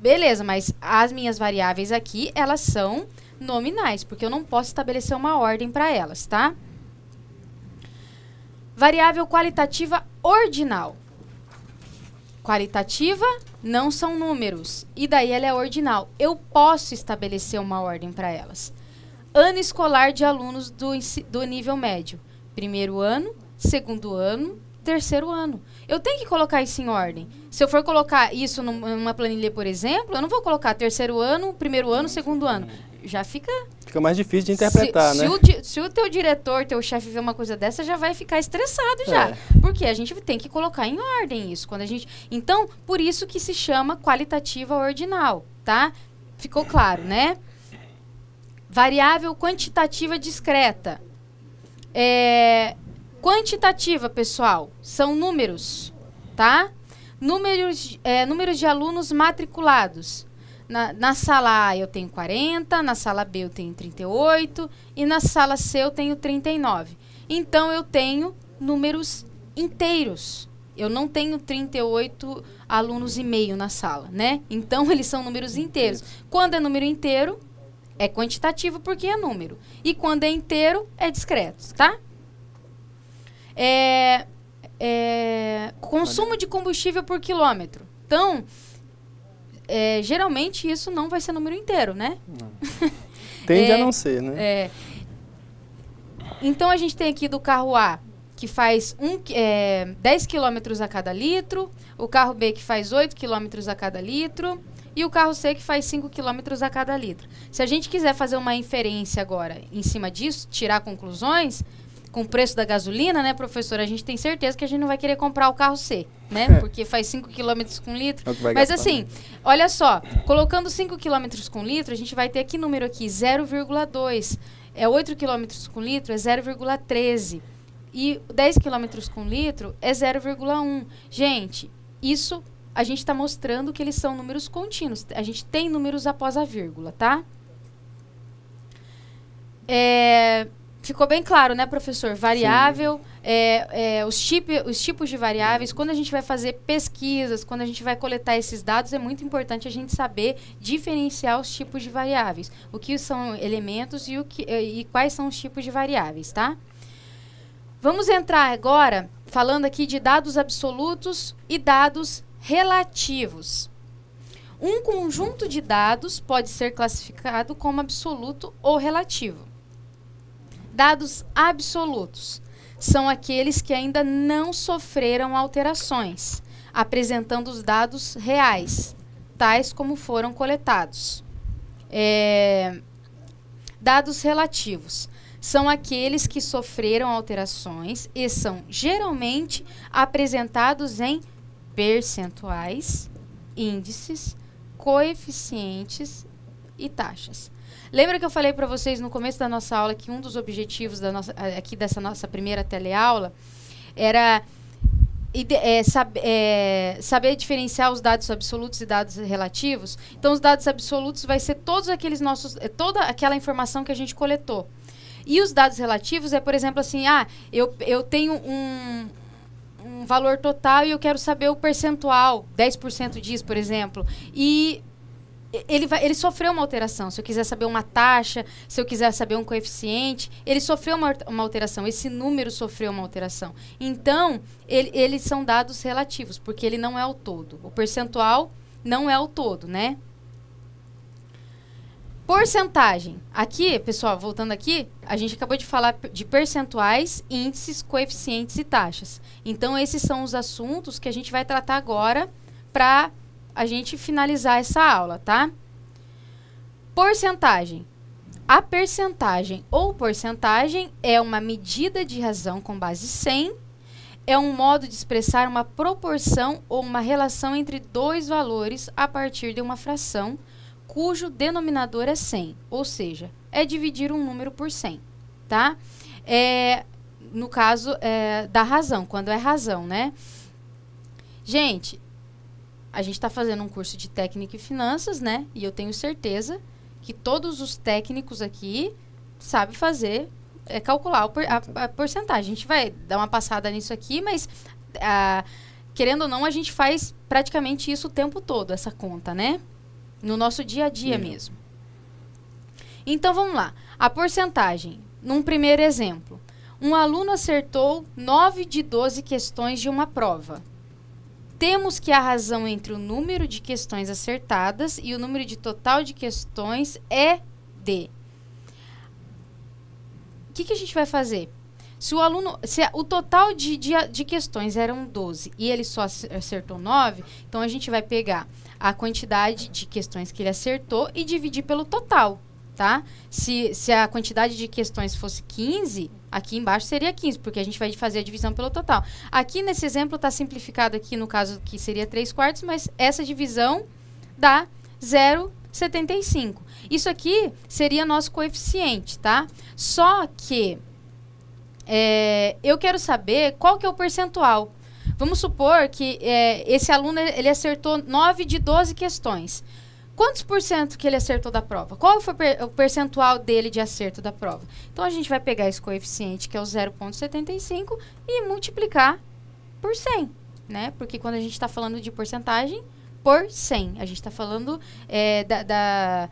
Beleza, mas as minhas variáveis aqui, elas são nominais, porque eu não posso estabelecer uma ordem para elas, tá? Variável qualitativa ordinal. Qualitativa não são números, e daí ela é ordinal. Eu posso estabelecer uma ordem para elas. Ano escolar de alunos do, do nível médio. Primeiro ano, segundo ano, terceiro ano. Eu tenho que colocar isso em ordem. Se eu for colocar isso numa planilha, por exemplo, eu não vou colocar terceiro ano, primeiro ano, segundo ano. Já fica. Fica mais difícil de interpretar, se, né? Se o, se o teu diretor, teu chefe vê uma coisa dessa, já vai ficar estressado já. É. Porque a gente tem que colocar em ordem isso. Quando a gente, então, por isso que se chama qualitativa ordinal, tá? Ficou claro, né? Variável quantitativa discreta. É, Quantitativa, pessoal, são números, tá? Números, é, números de alunos matriculados. Na, na, sala A eu tenho 40, na sala B eu tenho 38 e na sala C eu tenho 39. Então eu tenho números inteiros. Eu não tenho 38 alunos e meio na sala, né? Então eles são números inteiros. Quando é número inteiro, é quantitativo porque é número. E quando é inteiro, é discreto, tá? é, é, consumo de combustível por quilômetro. Então, é, geralmente isso não vai ser número inteiro, né? Tende a é, não ser, né? É. Então a gente tem aqui do carro A que faz um, é, 10 km a cada litro, o carro B que faz 8 km a cada litro e o carro C que faz 5 km a cada litro. Se a gente quiser fazer uma inferência agora em cima disso, tirar conclusões, com o preço da gasolina, né, professora? A gente tem certeza que a gente não vai querer comprar o carro C, né? É. Porque faz 5 km com litro. É Mas assim, olha só, colocando 5 km com litro, a gente vai ter que número aqui 0,2. É 8 km com litro é 0,13. E 10 km com litro é 0,1. Gente, isso a gente está mostrando que eles são números contínuos. A gente tem números após a vírgula, tá? É, ficou bem claro, né, professor? Variável, é, é, os, tip, os tipos de variáveis. Quando a gente vai fazer pesquisas, quando a gente vai coletar esses dados, é muito importante a gente saber diferenciar os tipos de variáveis. O que são elementos e, o que, é, e quais são os tipos de variáveis, tá? Vamos entrar agora falando aqui de dados absolutos e dados relativos. Um conjunto de dados pode ser classificado como absoluto ou relativo dados absolutos são aqueles que ainda não sofreram alterações, apresentando os dados reais, tais como foram coletados. É, dados relativos são aqueles que sofreram alterações e são geralmente apresentados em percentuais, índices, coeficientes e taxas. Lembra que eu falei para vocês no começo da nossa aula que um dos objetivos da nossa, eh, aqui dessa nossa primeira teleaula era é, sab é, saber diferenciar os dados absolutos e dados relativos. Então, os dados absolutos vai ser todos aqueles nossos, toda aquela informação que a gente coletou. E os dados relativos é, por exemplo, assim, ah, eu, eu tenho um, um valor total e eu quero saber o percentual, 10% disso, por exemplo. E ele, vai, ele sofreu uma alteração. Se eu quiser saber uma taxa, se eu quiser saber um coeficiente, ele sofreu uma, uma alteração. Esse número sofreu uma alteração. Então, ele, eles são dados relativos, porque ele não é o todo. O percentual não é o todo, né? Porcentagem. Aqui, pessoal, voltando aqui, a gente acabou de falar de percentuais, índices, coeficientes e taxas. Então, esses são os assuntos que a gente vai tratar agora para a gente finalizar essa aula, tá? Porcentagem. A percentagem ou porcentagem é uma medida de razão com base 100, é um modo de expressar uma proporção ou uma relação entre dois valores a partir de uma fração cujo denominador é 100, ou seja, é dividir um número por 100, tá? É, no caso é, da razão, quando é razão, né? Gente, a gente está fazendo um curso de técnica e finanças, né? E eu tenho certeza que todos os técnicos aqui sabem fazer, é, calcular por, a, a, porcentagem. A gente vai dar uma passada nisso aqui, mas a, ah, querendo ou não, a gente faz praticamente isso o tempo todo, essa conta, né? No nosso dia a dia mesmo. Então vamos lá. A porcentagem, num primeiro exemplo. Um aluno acertou 9 de 12 questões de uma prova. Temos que a razão entre o número de questões acertadas e o número de total de questões é D. O que, que a gente vai fazer? Se o aluno. Se o total de, de, de questões eram 12 e ele só acertou 9, então a gente vai pegar a quantidade de questões que ele acertou e dividir pelo total tá? Se, se a quantidade de questões fosse 15, aqui embaixo seria 15, porque a gente vai fazer a divisão pelo total. Aqui nesse exemplo está simplificado aqui no caso que seria 3 quartos, mas essa divisão dá 0,75. Isso aqui seria nosso coeficiente, tá? Só que é, eu quero saber qual que é o percentual. Vamos supor que é, esse aluno ele acertou 9 de 12 questões quantos por cento que ele acertou da prova? Qual foi o percentual dele de acerto da prova? Então a gente vai pegar esse coeficiente, que é o 0,75, e multiplicar por 100, né? Porque quando a gente está falando de porcentagem, por 100. A gente está falando é, da, da,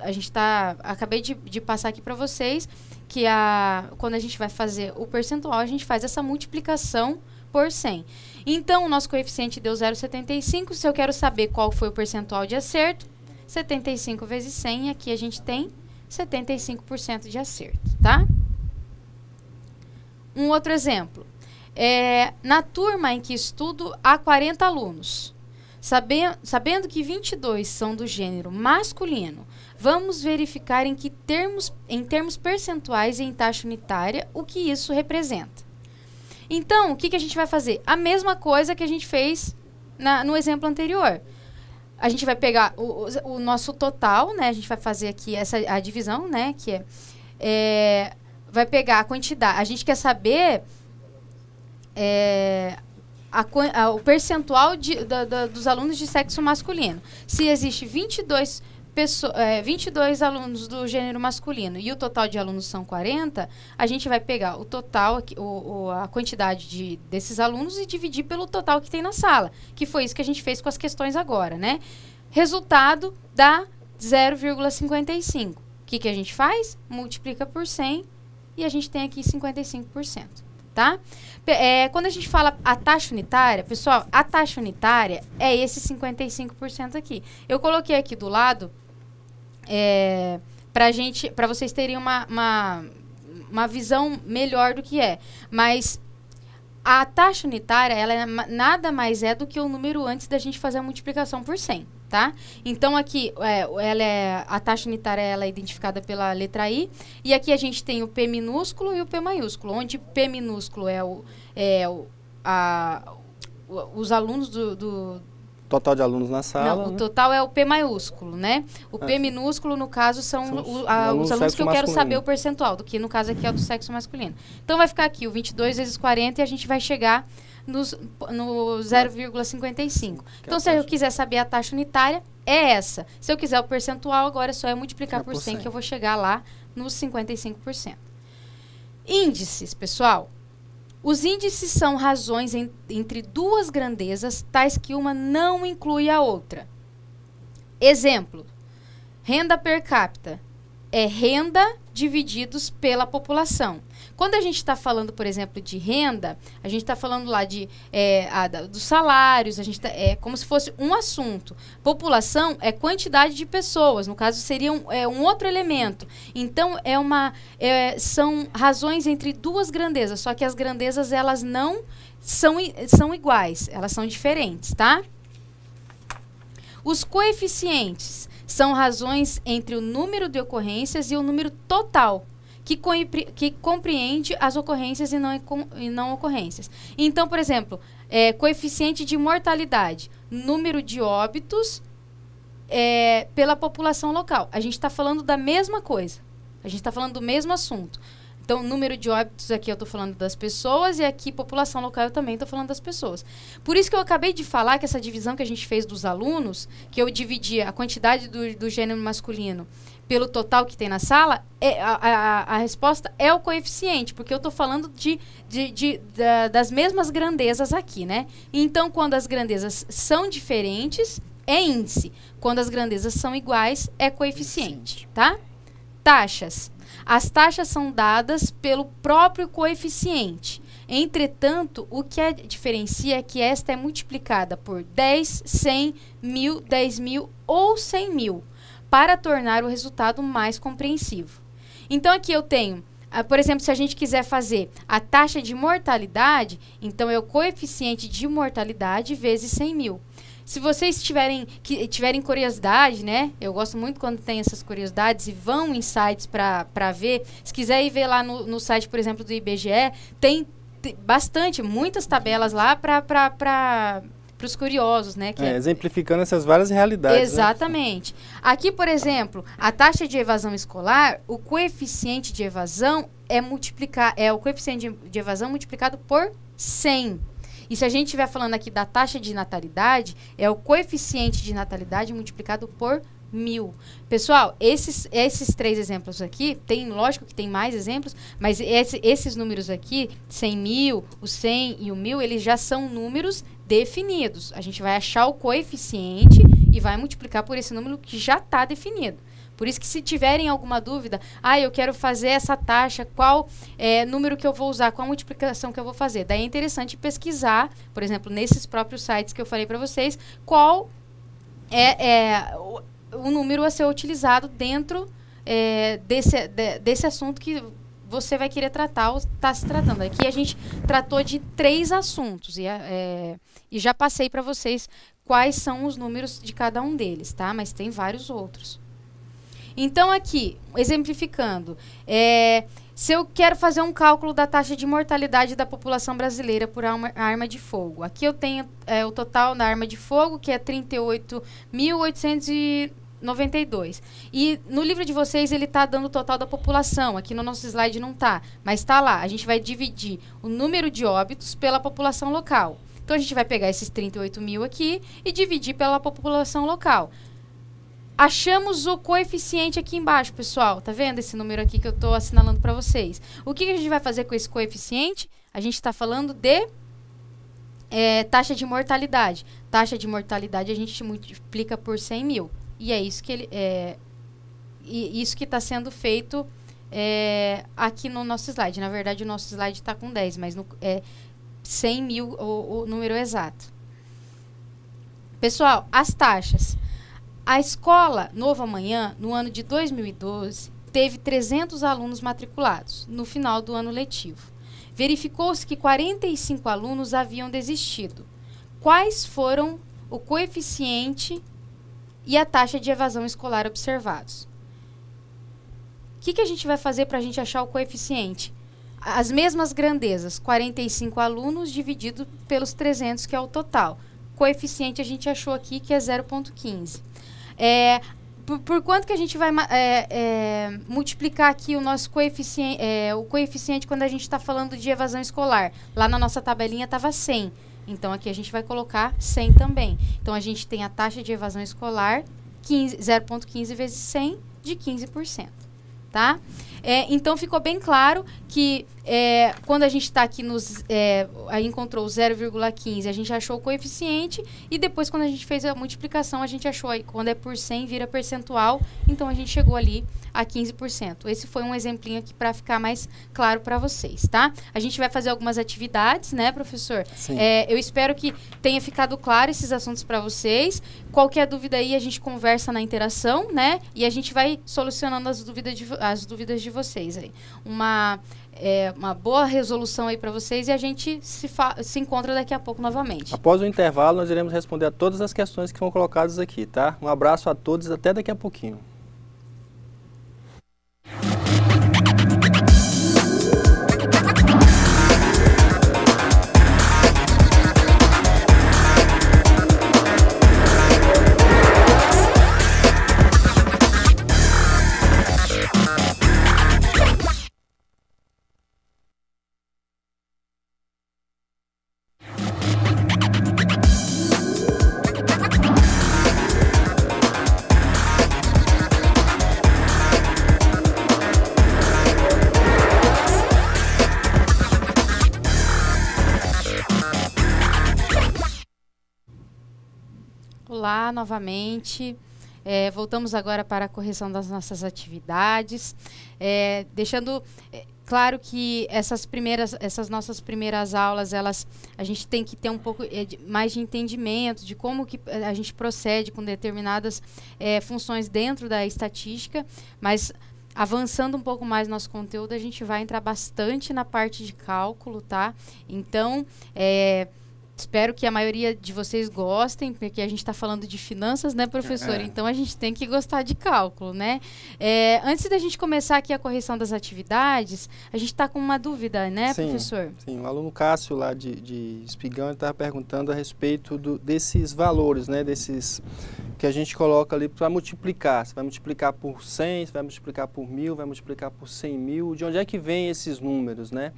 A gente está... Acabei de, de passar aqui para vocês que a, quando a gente vai fazer o percentual, a gente faz essa multiplicação por 100. Então, o nosso coeficiente deu 0,75. Se eu quero saber qual foi o percentual de acerto, 75 vezes 100, e aqui a gente tem 75% de acerto, tá? Um outro exemplo. É, na turma em que estudo, há 40 alunos. Sabendo, sabendo que 22 são do gênero masculino, vamos verificar em que termos, em termos percentuais e em taxa unitária, o que isso representa. Então, o que, que a gente vai fazer? A mesma coisa que a gente fez na, no exemplo anterior a gente vai pegar o, o, nosso total, né? A gente vai fazer aqui essa a divisão, né? Que é, é vai pegar a quantidade. A gente quer saber é, a, a, o percentual de, da, da, dos alunos de sexo masculino. Se existe 22 é, 22 alunos do gênero masculino e o total de alunos são 40, a gente vai pegar o total, o, o, a quantidade de, desses alunos e dividir pelo total que tem na sala, que foi isso que a gente fez com as questões agora, né? Resultado dá 0,55. O que, que a gente faz? Multiplica por 100 e a gente tem aqui 55%. Tá? É, quando a gente fala a taxa unitária, pessoal, a taxa unitária é esse 55% aqui. Eu coloquei aqui do lado é, para gente, para vocês terem uma, uma, uma visão melhor do que é. Mas a taxa unitária, ela é nada mais é do que o número antes da gente fazer a multiplicação por 100, tá? Então, aqui, é, ela é, a taxa unitária ela é identificada pela letra I, e aqui a gente tem o P minúsculo e o P maiúsculo, onde P minúsculo é, o, é o, a, os alunos do, do total de alunos na sala. Não, o né? total é o P maiúsculo, né? O P ah, minúsculo, no caso, são, são os, a, alunos os alunos que eu masculino. quero saber o percentual, do que no caso aqui é o do sexo masculino. Então vai ficar aqui o 22 vezes 40 e a gente vai chegar nos, no 0,55. É então, se eu quiser saber a taxa unitária, é essa. Se eu quiser o percentual, agora é só é multiplicar é por 100, 100 que eu vou chegar lá nos 55%. Índices, pessoal. Os índices são razões en entre duas grandezas, tais que uma não inclui a outra. Exemplo: renda per capita é renda divididos pela população. Quando a gente está falando, por exemplo, de renda, a gente está falando lá de é, a, dos salários, a gente tá, é como se fosse um assunto. População é quantidade de pessoas, no caso seria um, é, um outro elemento. Então é uma é, são razões entre duas grandezas, só que as grandezas elas não são, são iguais, elas são diferentes, tá? Os coeficientes são razões entre o número de ocorrências e o número total que, que compreende as ocorrências e não, e não ocorrências. Então, por exemplo, é, coeficiente de mortalidade, número de óbitos é, pela população local. A gente está falando da mesma coisa. A gente está falando do mesmo assunto. Então, número de óbitos aqui eu estou falando das pessoas e aqui população local eu também estou falando das pessoas. Por isso que eu acabei de falar que essa divisão que a gente fez dos alunos, que eu dividi a quantidade do, do gênero masculino pelo total que tem na sala, é, a, a, a, resposta é o coeficiente, porque eu estou falando de, de, de, das mesmas grandezas aqui, né? Então, quando as grandezas são diferentes, é índice. Quando as grandezas são iguais, é coeficiente, tá? Taxas. As taxas são dadas pelo próprio coeficiente. Entretanto, o que a é diferencia é que esta é multiplicada por 10, 100, 1000, 10.000 mil ou 100 mil para tornar o resultado mais compreensivo. Então aqui eu tenho, ah, por exemplo, se a gente quiser fazer a taxa de mortalidade, então é o coeficiente de mortalidade vezes 100 mil. Se vocês tiverem, que, tiverem curiosidade, né? Eu gosto muito quando tem essas curiosidades e vão em sites para ver. Se quiser ir ver lá no, no site, por exemplo, do IBGE, tem bastante, muitas tabelas lá para para os curiosos, né? É, é... exemplificando essas várias realidades. Né? Exatamente. Né? Aqui, por exemplo, a taxa de evasão escolar, o coeficiente de evasão é multiplicar, é o coeficiente de evasão multiplicado por 100. E se a gente estiver falando aqui da taxa de natalidade, é o coeficiente de natalidade multiplicado por mil. Pessoal, esses, esses três exemplos aqui, tem, lógico que tem mais exemplos, mas esse, esses números aqui, 100 mil, o 100 e o mil, eles já são números definidos. A gente vai achar o coeficiente e vai multiplicar por esse número que já está definido. Por isso que se tiverem alguma dúvida, ah, eu quero fazer essa taxa, qual é, número que eu vou usar, qual multiplicação que eu vou fazer. Daí é interessante pesquisar, por exemplo, nesses próprios sites que eu falei para vocês, qual é, é o, o, número a ser utilizado dentro é, desse, de, desse assunto que você vai querer tratar ou está se tratando. Aqui a gente tratou de três assuntos. E é, é e já passei para vocês quais são os números de cada um deles, tá? Mas tem vários outros. Então, aqui, exemplificando, é, se eu quero fazer um cálculo da taxa de mortalidade da população brasileira por arma, arma de fogo, aqui eu tenho é, o total da arma de fogo, que é 38.892 E no livro de vocês ele está dando o total da população. Aqui no nosso slide não está, mas está lá. A gente vai dividir o número de óbitos pela população local. Então a gente vai pegar esses 38 mil aqui e dividir pela população local. Achamos o coeficiente aqui embaixo, pessoal. Tá vendo esse número aqui que eu estou assinalando para vocês? O que, a gente vai fazer com esse coeficiente? A gente está falando de é, taxa de mortalidade. Taxa de mortalidade a gente multiplica por 100 mil. E é isso que ele é, isso que está sendo feito é, aqui no nosso slide. Na verdade, o nosso slide está com 10, mas no, é, 100 mil o, o número exato. Pessoal, as taxas. A escola Novo Amanhã, no ano de 2012, teve 300 alunos matriculados no final do ano letivo. Verificou-se que 45 alunos haviam desistido. Quais foram o coeficiente e a taxa de evasão escolar observados? O que, que a gente vai fazer para a gente achar o coeficiente? as mesmas grandezas, 45 alunos dividido pelos 300, que é o total. Coeficiente a gente achou aqui que é 0,15. É, por, por, quanto que a gente vai é, é, multiplicar aqui o nosso coeficiente, é, o coeficiente quando a gente está falando de evasão escolar? Lá na nossa tabelinha estava 100. Então aqui a gente vai colocar 100 também. Então a gente tem a taxa de evasão escolar 0,15 vezes 100 de 15%. Tá? É, então ficou bem claro que é, quando a gente está aqui nos. É, aí encontrou 0,15, a gente achou o coeficiente e depois, quando a gente fez a multiplicação, a gente achou aí, quando é por 100, vira percentual, então a gente chegou ali a 15%. Esse foi um exemplinho aqui para ficar mais claro para vocês, tá? A gente vai fazer algumas atividades, né, professor? Sim. É, eu espero que tenha ficado claro esses assuntos para vocês. Qualquer dúvida aí, a gente conversa na interação, né? E a gente vai solucionando as dúvidas de, as dúvidas de vocês aí. Uma é, uma boa resolução aí para vocês e a gente se, se encontra daqui a pouco novamente. Após o intervalo, nós iremos responder a todas as questões que foram colocadas aqui, tá? Um abraço a todos, até daqui a pouquinho. novamente. É, voltamos agora para a correção das nossas atividades, é, deixando é, claro que essas primeiras, essas nossas primeiras aulas, elas a gente tem que ter um pouco é, de, mais de entendimento de como que é, a gente procede com determinadas é, funções dentro da estatística, mas avançando um pouco mais nosso conteúdo, a gente vai entrar bastante na parte de cálculo, tá? Então, é, Espero que a maioria de vocês gostem, porque a gente está falando de finanças, né, professor É. Então a gente tem que gostar de cálculo, né? É, antes da gente começar aqui a correção das atividades, a gente está com uma dúvida, né, sim, professor? Sim, o aluno Cássio lá de, de Espigão estava perguntando a respeito do, desses valores, né? Desses que a gente coloca ali para multiplicar. Você vai multiplicar por 100, você vai multiplicar por mil, vai multiplicar por 100 mil. De onde é que vem esses números, né?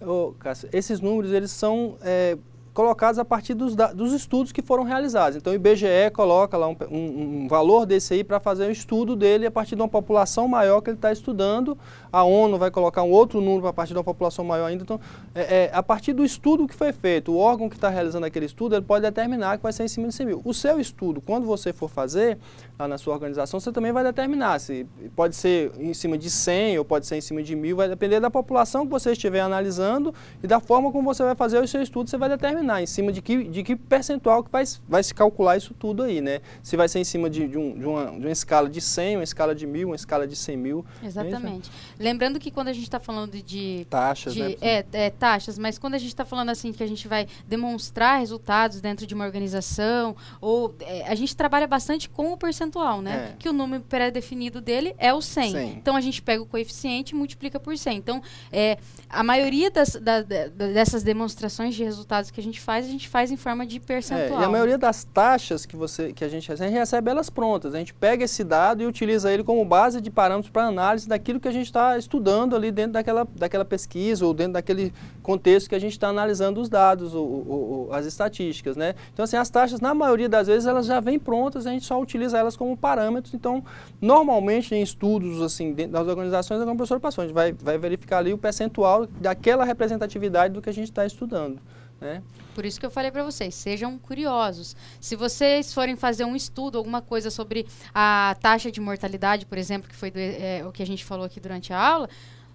Ô, Cássio, esses números, eles são... É, colocados a partir dos, dos, estudos que foram realizados. Então o IBGE coloca lá um, um, um valor desse aí para fazer um estudo dele a partir de uma população maior que ele está estudando. A ONU vai colocar um outro número a partir de uma população maior ainda. Então, é, é, a partir do estudo que foi feito, o órgão que está realizando aquele estudo, ele pode determinar que vai ser em cima de 100 mil. O seu estudo, quando você for fazer, lá na sua organização, você também vai determinar se pode ser em cima de 100 ou pode ser em cima de mil, vai depender da população que você estiver analisando e da forma como você vai fazer o seu estudo, você vai determinar em cima de que, de que percentual que vai, vai se calcular isso tudo aí, né? Se vai ser em cima de, de, um, de uma, de uma escala de 100, uma escala de mil, uma escala de 100 mil. Né? Exatamente. Lembrando que quando a gente está falando de... Taxas, de, né? É, é, taxas, mas quando a gente está falando assim que a gente vai demonstrar resultados dentro de uma organização ou é, a gente trabalha bastante com o percentual percentual, né? É. Que o número pré-definido dele é o 100. 100. Então a gente pega o coeficiente e multiplica por 100. Então, é, a maioria das, da, da, dessas demonstrações de resultados que a gente faz, a gente faz em forma de percentual. É, e a maioria das taxas que, você, que a gente recebe, a gente recebe elas prontas. A gente pega esse dado e utiliza ele como base de parâmetros para análise daquilo que a gente está estudando ali dentro daquela, daquela pesquisa ou dentro daquele contexto que a gente está analisando os dados, ou, ou, ou, as estatísticas, né? Então, assim, as taxas, na maioria das vezes, elas já vêm prontas, a gente só utiliza elas elas como parâmetros. Então, normalmente em estudos assim dentro das organizações, a é professora passou, a gente vai, vai verificar ali o percentual daquela representatividade do que a gente está estudando. Né? Por isso que eu falei para vocês, sejam curiosos. Se vocês forem fazer um estudo, alguma coisa sobre a taxa de mortalidade, por exemplo, que foi do, é, o que a gente falou aqui durante a aula,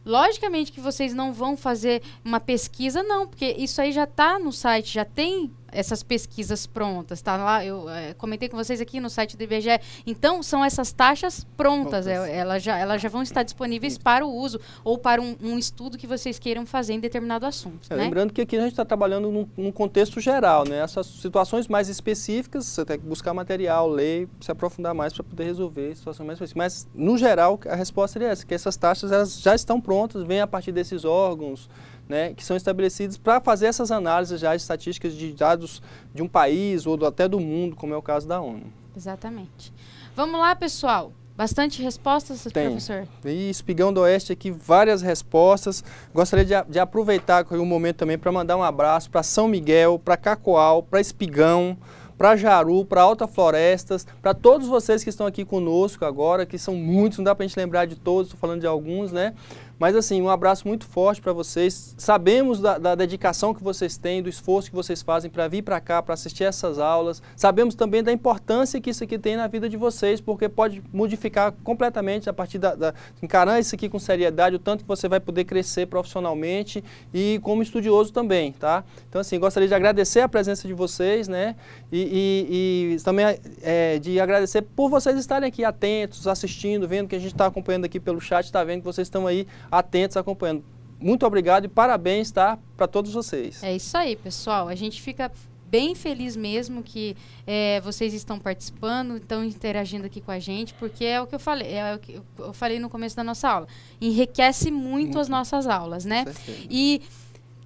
logicamente que vocês não vão fazer uma pesquisa, não, porque isso aí já está no site, já tem essas pesquisas prontas, tá lá, eu é, comentei com vocês aqui no site do IBGE. Então, são essas taxas prontas, prontas. É, elas, já, elas já vão estar disponíveis Sim. para o uso ou para um, um, estudo que vocês queiram fazer em determinado assunto. É, né? Lembrando que aqui a gente está trabalhando num, num, contexto geral, né? Essas situações mais específicas, você tem que buscar material, ler, se aprofundar mais para poder resolver situações mais específicas. Mas, no geral, a resposta é essa, que essas taxas elas já estão prontas, vêm a partir desses órgãos, né, que são estabelecidos para fazer essas análises já estatísticas de dados de um país ou até do mundo, como é o caso da ONU. Exatamente. Vamos lá, pessoal. Bastante respostas, Tem. professor? E Espigão do Oeste aqui, várias respostas. Gostaria de, de aproveitar o um momento também para mandar um abraço para São Miguel, para Cacoal, para Espigão, para Jaru, para Alta Florestas, para todos vocês que estão aqui conosco agora, que são muitos, não dá para a gente lembrar de todos, estou falando de alguns, né? Mas assim, um abraço muito forte para vocês. Sabemos da, da, dedicação que vocês têm, do esforço que vocês fazem para vir para cá, para assistir essas aulas. Sabemos também da importância que isso aqui tem na vida de vocês, porque pode modificar completamente a partir da, da encarar isso aqui com seriedade, o tanto que você vai poder crescer profissionalmente e como estudioso também, tá? Então assim, gostaria de agradecer a presença de vocês, né? E, e, e também é, de agradecer por vocês estarem aqui atentos, assistindo, vendo que a gente está acompanhando aqui pelo chat, está vendo que vocês estão aí atentos, acompanhando. Muito obrigado e parabéns, tá? Para todos vocês. É isso aí, pessoal. A gente fica bem feliz mesmo que é, vocês estão participando, estão interagindo aqui com a gente, porque é o que eu falei, é o que eu falei no começo da nossa aula. Enriquece muito, muito. as nossas aulas, né? E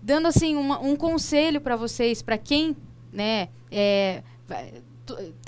dando assim uma, um conselho para vocês, para quem, né? É,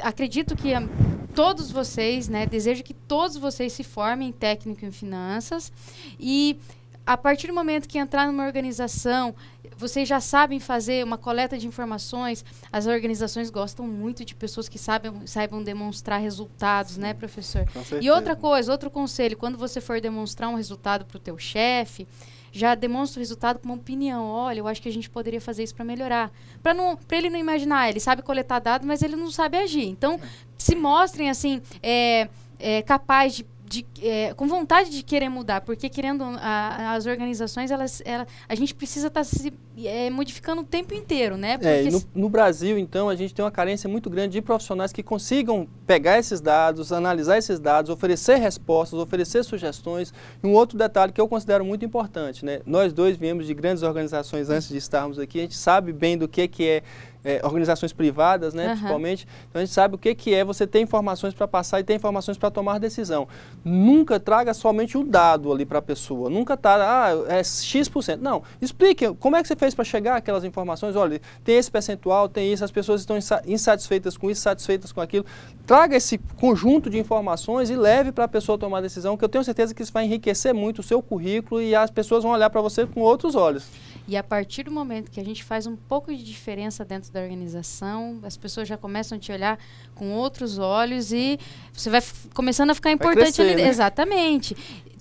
acredito que hum, todos vocês, né, desejo que todos vocês se formem técnico em finanças e a partir do momento que entrar numa organização, vocês já sabem fazer uma coleta de informações. As organizações gostam muito de pessoas que sabem, saibam demonstrar resultados, né, Sim. né, professor? E outra coisa, outro conselho, quando você for demonstrar um resultado para o teu chefe, já demonstra o resultado com uma opinião. Olha, eu acho que a gente poderia fazer isso para melhorar. Para não, ele não imaginar, ele sabe coletar dados, mas ele não sabe agir. Então, é. se mostrem assim, é, é capaz de de, é, com vontade de querer mudar, porque querendo a, as organizações, elas, ela, a gente precisa estar tá se é, modificando o tempo inteiro, né? É, no, no, Brasil, então, a gente tem uma carência muito grande de profissionais que consigam pegar esses dados, analisar esses dados, oferecer respostas, oferecer sugestões. E um outro detalhe que eu considero muito importante, né? Nós dois viemos de grandes organizações antes de estarmos aqui, a gente sabe bem do que, que é é, organizações privadas, né, uhum. principalmente. Então a gente sabe o que, que é você ter informações para passar e ter informações para tomar decisão. Nunca traga somente o dado ali para a pessoa. Nunca tá, ah, é X%. Não, explique como é que você fez para chegar aquelas informações. Olha, tem esse percentual, tem isso, as pessoas estão insatisfeitas com isso, satisfeitas com aquilo. Traga esse conjunto de informações e leve para a pessoa tomar decisão, que eu tenho certeza que isso vai enriquecer muito o seu currículo e as pessoas vão olhar para você com outros olhos. E a partir do momento que a gente faz um pouco de diferença dentro da organização, as pessoas já começam a te olhar com outros olhos e você vai começando a ficar vai importante crescer, ali. Né? Exatamente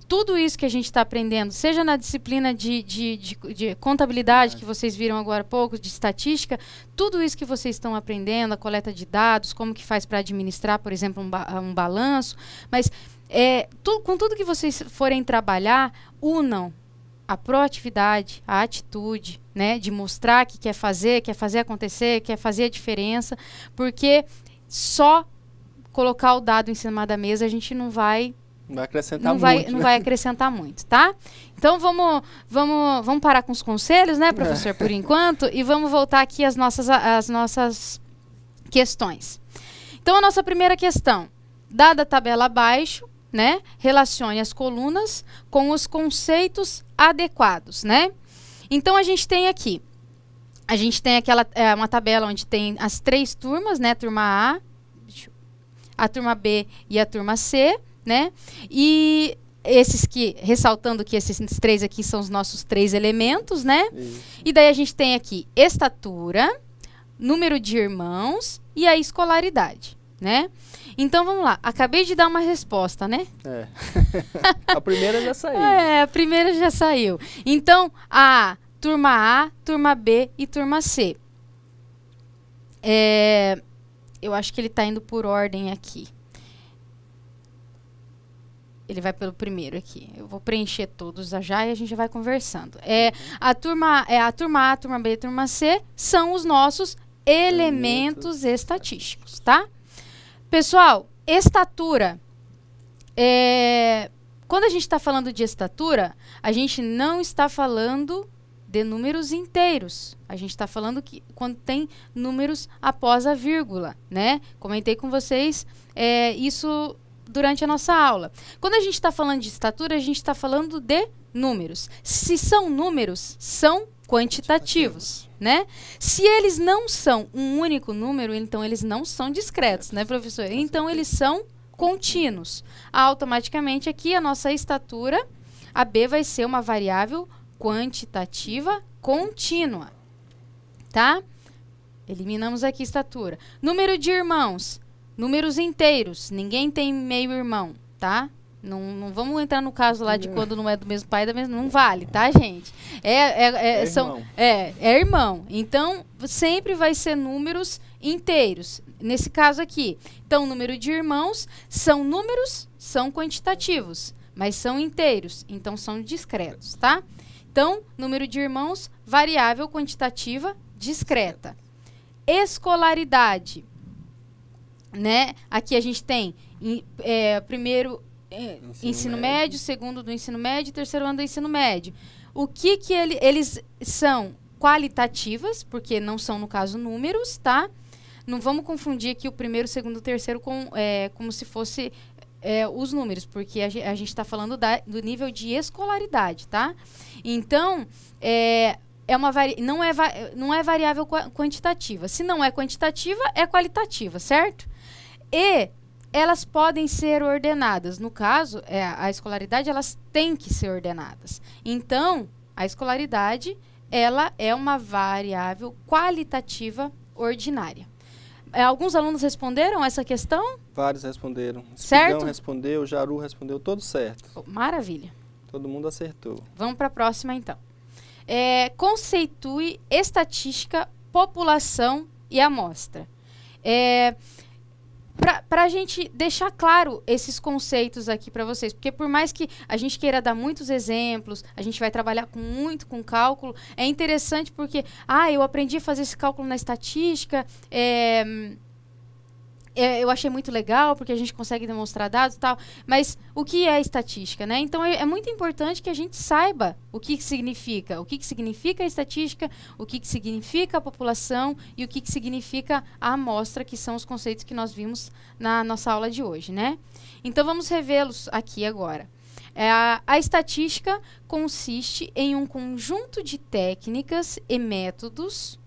tudo isso que a gente está aprendendo, seja na disciplina de, de, de, de, contabilidade, que vocês viram agora há pouco, de estatística, tudo isso que vocês estão aprendendo, a coleta de dados, como que faz para administrar, por exemplo, um, ba um balanço, mas é, tu, com tudo que vocês forem trabalhar, unam a proatividade, a atitude, né, de mostrar que quer fazer, quer fazer acontecer, quer fazer a diferença, porque só colocar o dado em cima da mesa a gente não vai vai acrescentar não muito, né? vai, né? não vai acrescentar muito, tá? Então vamos, vamos, vamos parar com os conselhos, né, professor, é. por enquanto, e vamos voltar aqui às nossas, às nossas questões. Então a nossa primeira questão, dada a tabela abaixo, né? Relacione as colunas com os conceitos adequados, né? Então a gente tem aqui, a gente tem aquela é, uma tabela onde tem as três turmas, né? Turma A, a turma B e a turma C, né? E esses que, ressaltando que esses três aqui são os nossos três elementos, né? Isso. E daí a gente tem aqui estatura, número de irmãos e a escolaridade, né? Então vamos lá, acabei de dar uma resposta, né? É. a primeira já saiu. É, a primeira já saiu. Então, a turma A, turma B e turma C. É, eu acho que ele está indo por ordem aqui. Ele vai pelo primeiro aqui. Eu vou preencher todos já e a gente vai conversando. É, a, turma, é, a turma A, a turma B e a turma C são os nossos elementos, elementos estatísticos, tá? Pessoal, estatura. É... Quando a gente está falando de estatura, a gente não está falando de números inteiros. A gente está falando que quando tem números após a vírgula, né? Comentei com vocês é, isso durante a nossa aula. Quando a gente está falando de estatura, a gente está falando de números. Se são números, são quantitativos. quantitativos né? Se eles não são um único número, então eles não são discretos, né, professor? Então eles são contínuos. Automaticamente aqui a nossa estatura, a B vai ser uma variável quantitativa contínua. Tá? Eliminamos aqui estatura. Número de irmãos, números inteiros, ninguém tem meio irmão, tá? Não, não vamos entrar no caso lá de é. quando não é do mesmo pai, da mesma, não vale, tá, gente? É, é, é, é são, irmão. É, é irmão. Então, sempre vai ser números inteiros. Nesse caso aqui. Então, número de irmãos são números, são quantitativos, mas são inteiros. Então, são discretos, tá? Então, número de irmãos, variável quantitativa discreta. Escolaridade. Né? Aqui a gente tem, é, primeiro, é, ensino, ensino médio. médio. segundo do ensino médio, terceiro ano do ensino médio. O que que ele, eles são qualitativas, porque não são no caso números, tá? Não vamos confundir aqui o primeiro, segundo, terceiro com é, como se fosse é, os números, porque a, a gente está falando da, do nível de escolaridade, tá? Então, é, é uma vari... não, é não é variável quantitativa. Se não é quantitativa, é qualitativa, certo? E elas podem ser ordenadas. No caso, é, a escolaridade elas têm que ser ordenadas. Então, a escolaridade ela é uma variável qualitativa ordinária. É, alguns alunos responderam essa questão? Vários responderam. Certo? Cidão respondeu, Jaru respondeu, todo certo. Oh, maravilha. Todo mundo acertou. Vamos para a próxima, então. É, conceitue estatística, população e amostra. É, para a gente deixar claro esses conceitos aqui para vocês, porque por mais que a gente queira dar muitos exemplos, a gente vai trabalhar com, muito com cálculo, é interessante porque, ah, eu aprendi a fazer esse cálculo na estatística, é, é, eu achei muito legal, porque a gente consegue demonstrar dados e tal, mas o que é estatística, né? Então é, é muito importante que a gente saiba o que, que significa, o que, que, significa a estatística, o que, que, significa a população e o que, significa a amostra, que são os conceitos que nós vimos na nossa aula de hoje, né? Então vamos revê-los aqui agora. É, a, a estatística consiste em um conjunto de técnicas e métodos.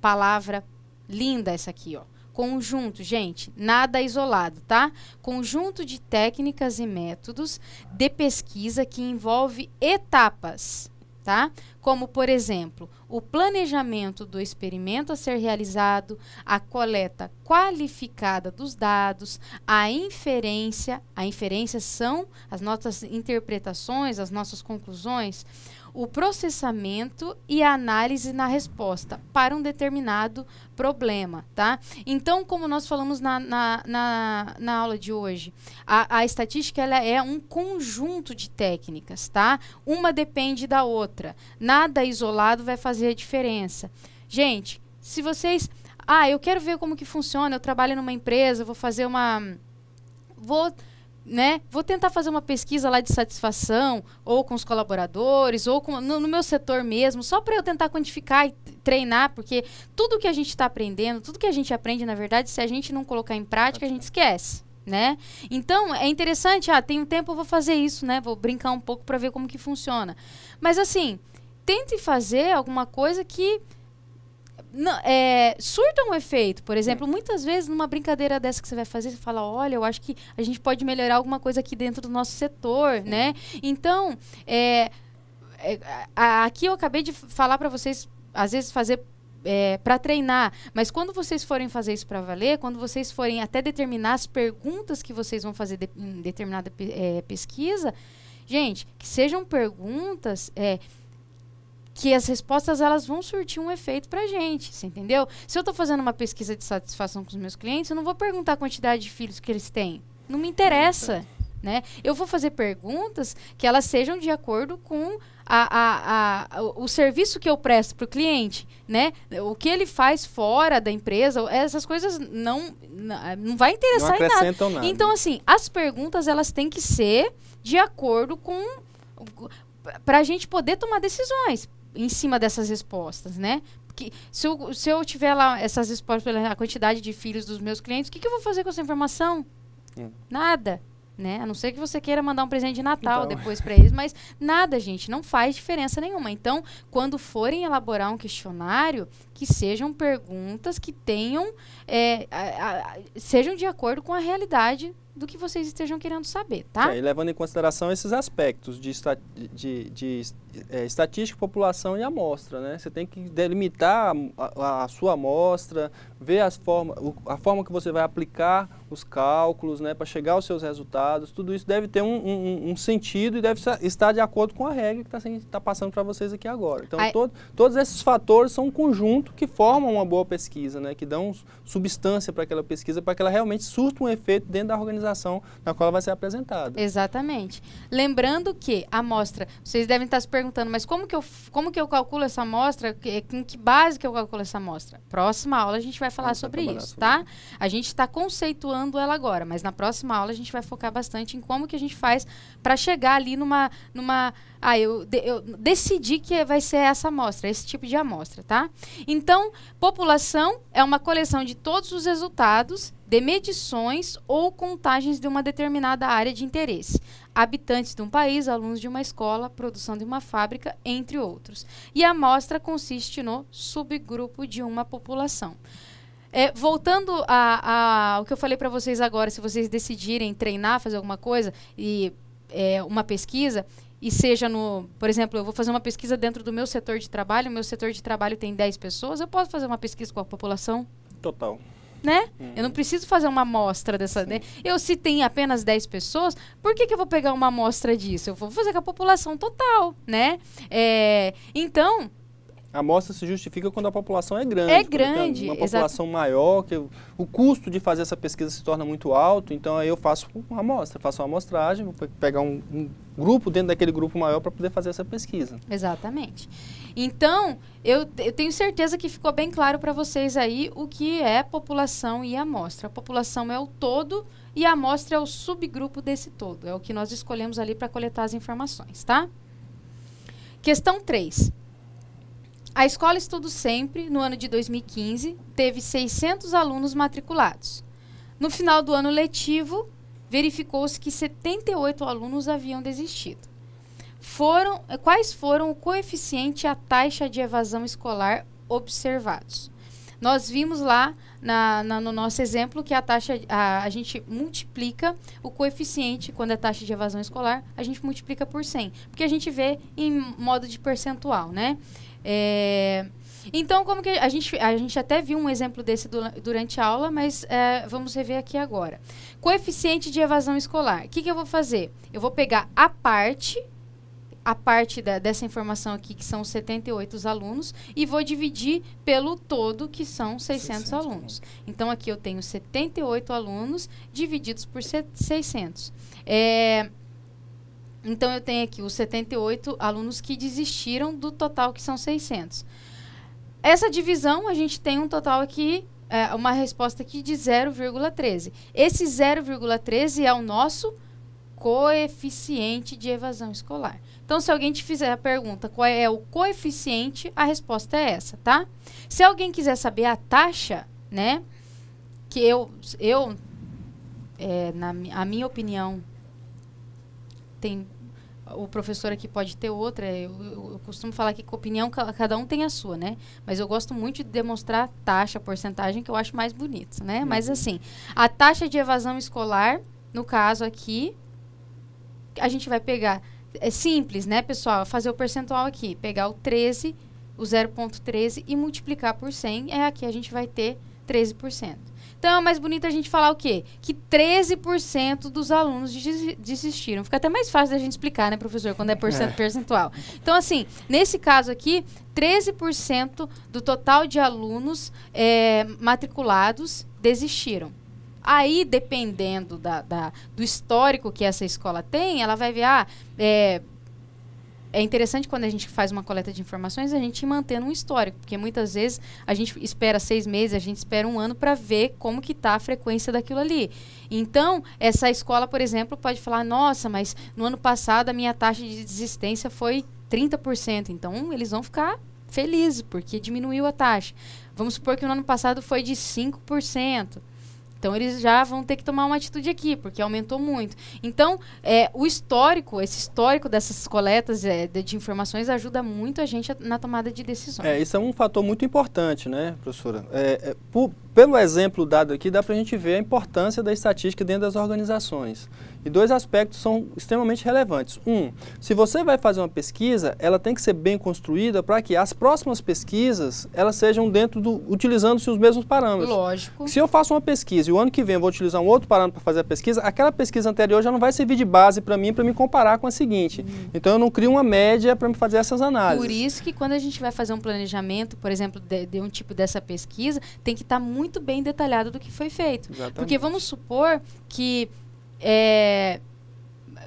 Palavra linda essa aqui, ó Conjunto, gente, nada isolado, tá? Conjunto de técnicas e métodos de pesquisa que envolve etapas, tá? Como, por exemplo, o planejamento do experimento a ser realizado, a coleta qualificada dos dados, a inferência, a inferência são as nossas interpretações, as nossas conclusões, o processamento e a análise na resposta para um determinado problema, tá? Então, como nós falamos na, na, na, na aula de hoje, a, a estatística ela é um conjunto de técnicas, tá? Uma depende da outra. Nada isolado vai fazer a diferença. Gente, se vocês... Ah, eu quero ver como que funciona, eu trabalho numa empresa, vou fazer uma... Vou né? Vou tentar fazer uma pesquisa lá de satisfação, ou com os colaboradores, ou com, no, no meu setor mesmo, só para eu tentar quantificar e treinar, porque tudo que a gente está aprendendo, tudo que a gente aprende, na verdade, se a gente não colocar em prática, a gente esquece. Né? Então é interessante, ah, tem um tempo eu vou fazer isso, né? Vou brincar um pouco para ver como que funciona. Mas assim, tente fazer alguma coisa que não, é, surta um efeito. Por exemplo, muitas vezes numa brincadeira dessa que você vai fazer, você fala: olha, eu acho que a gente pode melhorar alguma coisa aqui dentro do nosso setor, Sim. né? Então, é, é, a, aqui eu acabei de falar para vocês, às vezes, fazer é, para treinar. Mas quando vocês forem fazer isso para valer, quando vocês forem até determinar as perguntas que vocês vão fazer de, em determinada é, pesquisa, gente, que sejam perguntas é, que as respostas elas vão surtir um efeito para gente, você entendeu? Se eu estou fazendo uma pesquisa de satisfação com os meus clientes, eu não vou perguntar a quantidade de filhos que eles têm. Não me interessa, né? Eu vou fazer perguntas que elas sejam de acordo com a, a, a, o, o serviço que eu presto para o cliente, né? O que ele faz fora da empresa, essas coisas não não vai interessar não em nada. nada. Então assim, as perguntas elas têm que ser de acordo com para a gente poder tomar decisões em cima dessas respostas, né? Que se eu, se eu tiver lá essas respostas pela quantidade de filhos dos meus clientes, o que, que eu vou fazer com essa informação? É. Nada. Né? A não ser que você queira mandar um presente de Natal então. depois para eles, mas nada, gente, não faz diferença nenhuma. Então, quando forem elaborar um questionário, que sejam perguntas que tenham, é, a, a, sejam de acordo com a realidade do que vocês estejam querendo saber, tá? É, e levando em consideração esses aspectos de, esta, de, de é, estatística, população e amostra, né? Você tem que delimitar a, a, a sua amostra, ver as forma, a forma que você vai aplicar os cálculos né, para chegar aos seus resultados, tudo isso deve ter um, um, um, sentido e deve estar de acordo com a regra que está tá passando para vocês aqui agora. Então, todo, todos esses fatores são um conjunto que formam uma boa pesquisa, né, que dão substância para aquela pesquisa, para que ela realmente surta um efeito dentro da organização na qual ela vai ser apresentada. Exatamente. Lembrando que a amostra, vocês devem estar tá se perguntando, mas como que eu, como que eu calculo essa amostra? Com que base que eu calculo essa amostra? Próxima aula a gente vai vai falar sobre isso, sobre tá? A gente está conceituando ela agora, mas na próxima aula a gente vai focar bastante em como que a gente faz para chegar ali numa. numa ah, eu, de, eu decidi que vai ser essa amostra, esse tipo de amostra, tá? Então, população é uma coleção de todos os resultados de medições ou contagens de uma determinada área de interesse. Habitantes de um país, alunos de uma escola, produção de uma fábrica, entre outros. E a amostra consiste no subgrupo de uma população. É, voltando a, a, ao que eu falei para vocês agora, se vocês decidirem treinar, fazer alguma coisa e é, uma pesquisa, e seja no, por exemplo, eu vou fazer uma pesquisa dentro do meu setor de trabalho, o meu setor de trabalho tem 10 pessoas, eu posso fazer uma pesquisa com a população? Total. Né? Hum. Eu não uhum. preciso fazer uma amostra dessa. Né? Eu, se tem apenas 10 pessoas, por que, que eu vou pegar uma amostra disso? Eu vou fazer com a população total, né? É, então, a amostra se justifica quando a população é grande. É grande. Uma população exato. maior, que o custo de fazer essa pesquisa se torna muito alto, então aí eu faço uma amostra, faço uma amostragem, vou pegar um, um grupo dentro daquele grupo maior para poder fazer essa pesquisa. Exatamente. Então, eu, eu tenho certeza que ficou bem claro para vocês aí o que é população e amostra. A população é o todo e a amostra é o subgrupo desse todo. É o que nós escolhemos ali para coletar as informações, tá? Questão 3. A escola Estudo Sempre, no ano de 2015, teve 600 alunos matriculados. No final do ano letivo, verificou-se que 78 alunos haviam desistido. Foram, quais foram o coeficiente e a taxa de evasão escolar observados? Nós vimos lá na, na, no nosso exemplo que a taxa a, a gente multiplica o coeficiente quando é taxa de evasão escolar, a gente multiplica por 100, porque a gente vê em modo de percentual, né? É, então, como que a gente, a gente até viu um exemplo desse do, durante a aula, mas é, vamos rever aqui agora. Coeficiente de evasão escolar. O que, que, eu vou fazer? Eu vou pegar a parte, a parte da, dessa informação aqui, que são 78 alunos, e vou dividir pelo todo, que são 600, 600 alunos. Então, aqui eu tenho 78 alunos divididos por 600. É, então, eu tenho aqui os 78 alunos que desistiram do total, que são 600. Essa divisão, a gente tem um total aqui, é, uma resposta aqui de 0,13. Esse 0,13 é o nosso coeficiente de evasão escolar. Então, se alguém te fizer a pergunta qual é o coeficiente, a resposta é essa, tá? Se alguém quiser saber a taxa, né? Que eu, eu é, na a minha opinião, tem o professor aqui pode ter outra. Eu, eu, eu, costumo falar que com opinião cada um tem a sua, né? Mas eu gosto muito de demonstrar taxa, porcentagem, que eu acho mais bonito, né? Uhum. Mas assim, a taxa de evasão escolar, no caso aqui, a gente vai pegar. É simples, né, pessoal? Fazer o percentual aqui. Pegar o 13, o 0,13 e multiplicar por 100. É aqui a gente vai ter 13%. Então é mais bonito a gente falar o quê? Que 13% dos alunos desistiram. Fica até mais fácil da gente explicar, né, professor, quando é, é. percentual. É. Então, assim, nesse caso aqui, 13% do total de alunos é, matriculados desistiram. Aí, dependendo da, da, do histórico que essa escola tem, ela vai ver, ah, é, é interessante quando a gente faz uma coleta de informações a gente manter um histórico, porque muitas vezes a gente espera seis meses, a gente espera um ano para ver como que está a frequência daquilo ali. Então, essa escola, por exemplo, pode falar, nossa, mas no ano passado a minha taxa de desistência foi 30%. Então, eles vão ficar felizes, porque diminuiu a taxa. Vamos supor que no ano passado foi de 5%. Então eles já vão ter que tomar uma atitude aqui, porque aumentou muito. Então, é, o histórico, esse histórico dessas coletas é, de, de, informações ajuda muito a gente a, na tomada de decisões. É, isso é um fator muito importante, né, professora? É, é por, pelo exemplo dado aqui, dá para a gente ver a importância da estatística dentro das organizações. E dois aspectos são extremamente relevantes. Um, se você vai fazer uma pesquisa, ela tem que ser bem construída para que as próximas pesquisas elas sejam dentro do utilizando-se os mesmos parâmetros. Lógico. Se eu faço uma pesquisa e o ano que vem eu vou utilizar um outro parâmetro para fazer a pesquisa, aquela pesquisa anterior já não vai servir de base para mim para me comparar com a seguinte. Uhum. Então eu não crio uma média para me fazer essas análises. Por isso que quando a gente vai fazer um planejamento, por exemplo, de, de um tipo dessa pesquisa, tem que estar tá muito bem detalhado do que foi feito. Exatamente. Porque vamos supor que えー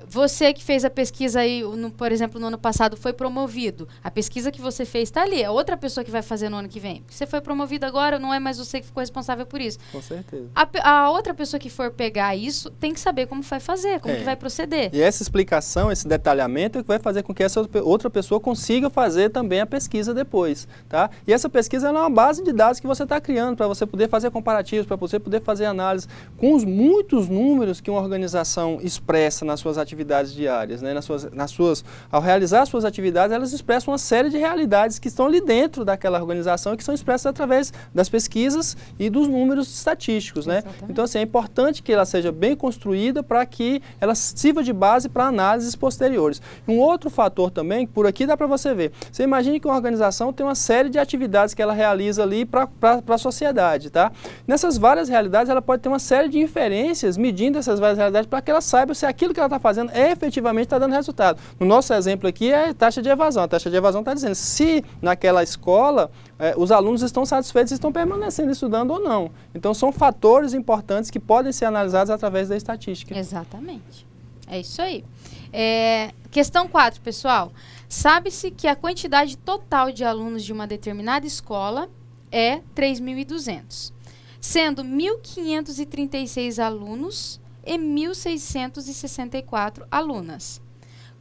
você que fez a pesquisa aí, no, por exemplo, no ano passado, foi promovido. A pesquisa que você fez está ali. É outra pessoa que vai fazer no ano que vem. Você foi promovido agora, não é mais você que ficou responsável por isso. Com certeza. A, a outra pessoa que for pegar isso tem que saber como vai fazer, como é. que vai proceder. E essa explicação, esse detalhamento é que vai fazer com que essa outra pessoa consiga fazer também a pesquisa depois. Tá? E essa pesquisa é uma base de dados que você está criando para você poder fazer comparativos, para você poder fazer análise com os muitos números que uma organização expressa nas suas atividades atividades diárias, né? nas suas, nas suas, ao realizar suas atividades, elas expressam uma série de realidades que estão ali dentro daquela organização e que são expressas através das pesquisas e dos números estatísticos. Né? Então, assim, é importante que ela seja bem construída para que ela sirva de base para análises posteriores. Um outro fator também, por aqui dá para você ver, você imagine que uma organização tem uma série de atividades que ela realiza ali para a sociedade. Tá? Nessas várias realidades, ela pode ter uma série de inferências medindo essas várias realidades para que ela saiba se aquilo que ela está fazendo dando, efetivamente está dando resultado. No nosso exemplo aqui é taxa de evasão. A taxa de evasão está dizendo se naquela escola eh, os alunos estão satisfeitos, estão permanecendo estudando ou não. Então são fatores importantes que podem ser analisados através da estatística. Exatamente. É isso aí. É, questão 4, pessoal. Sabe-se que a quantidade total de alunos de uma determinada escola é 3.200, sendo 1.536 alunos e 1.664 alunas.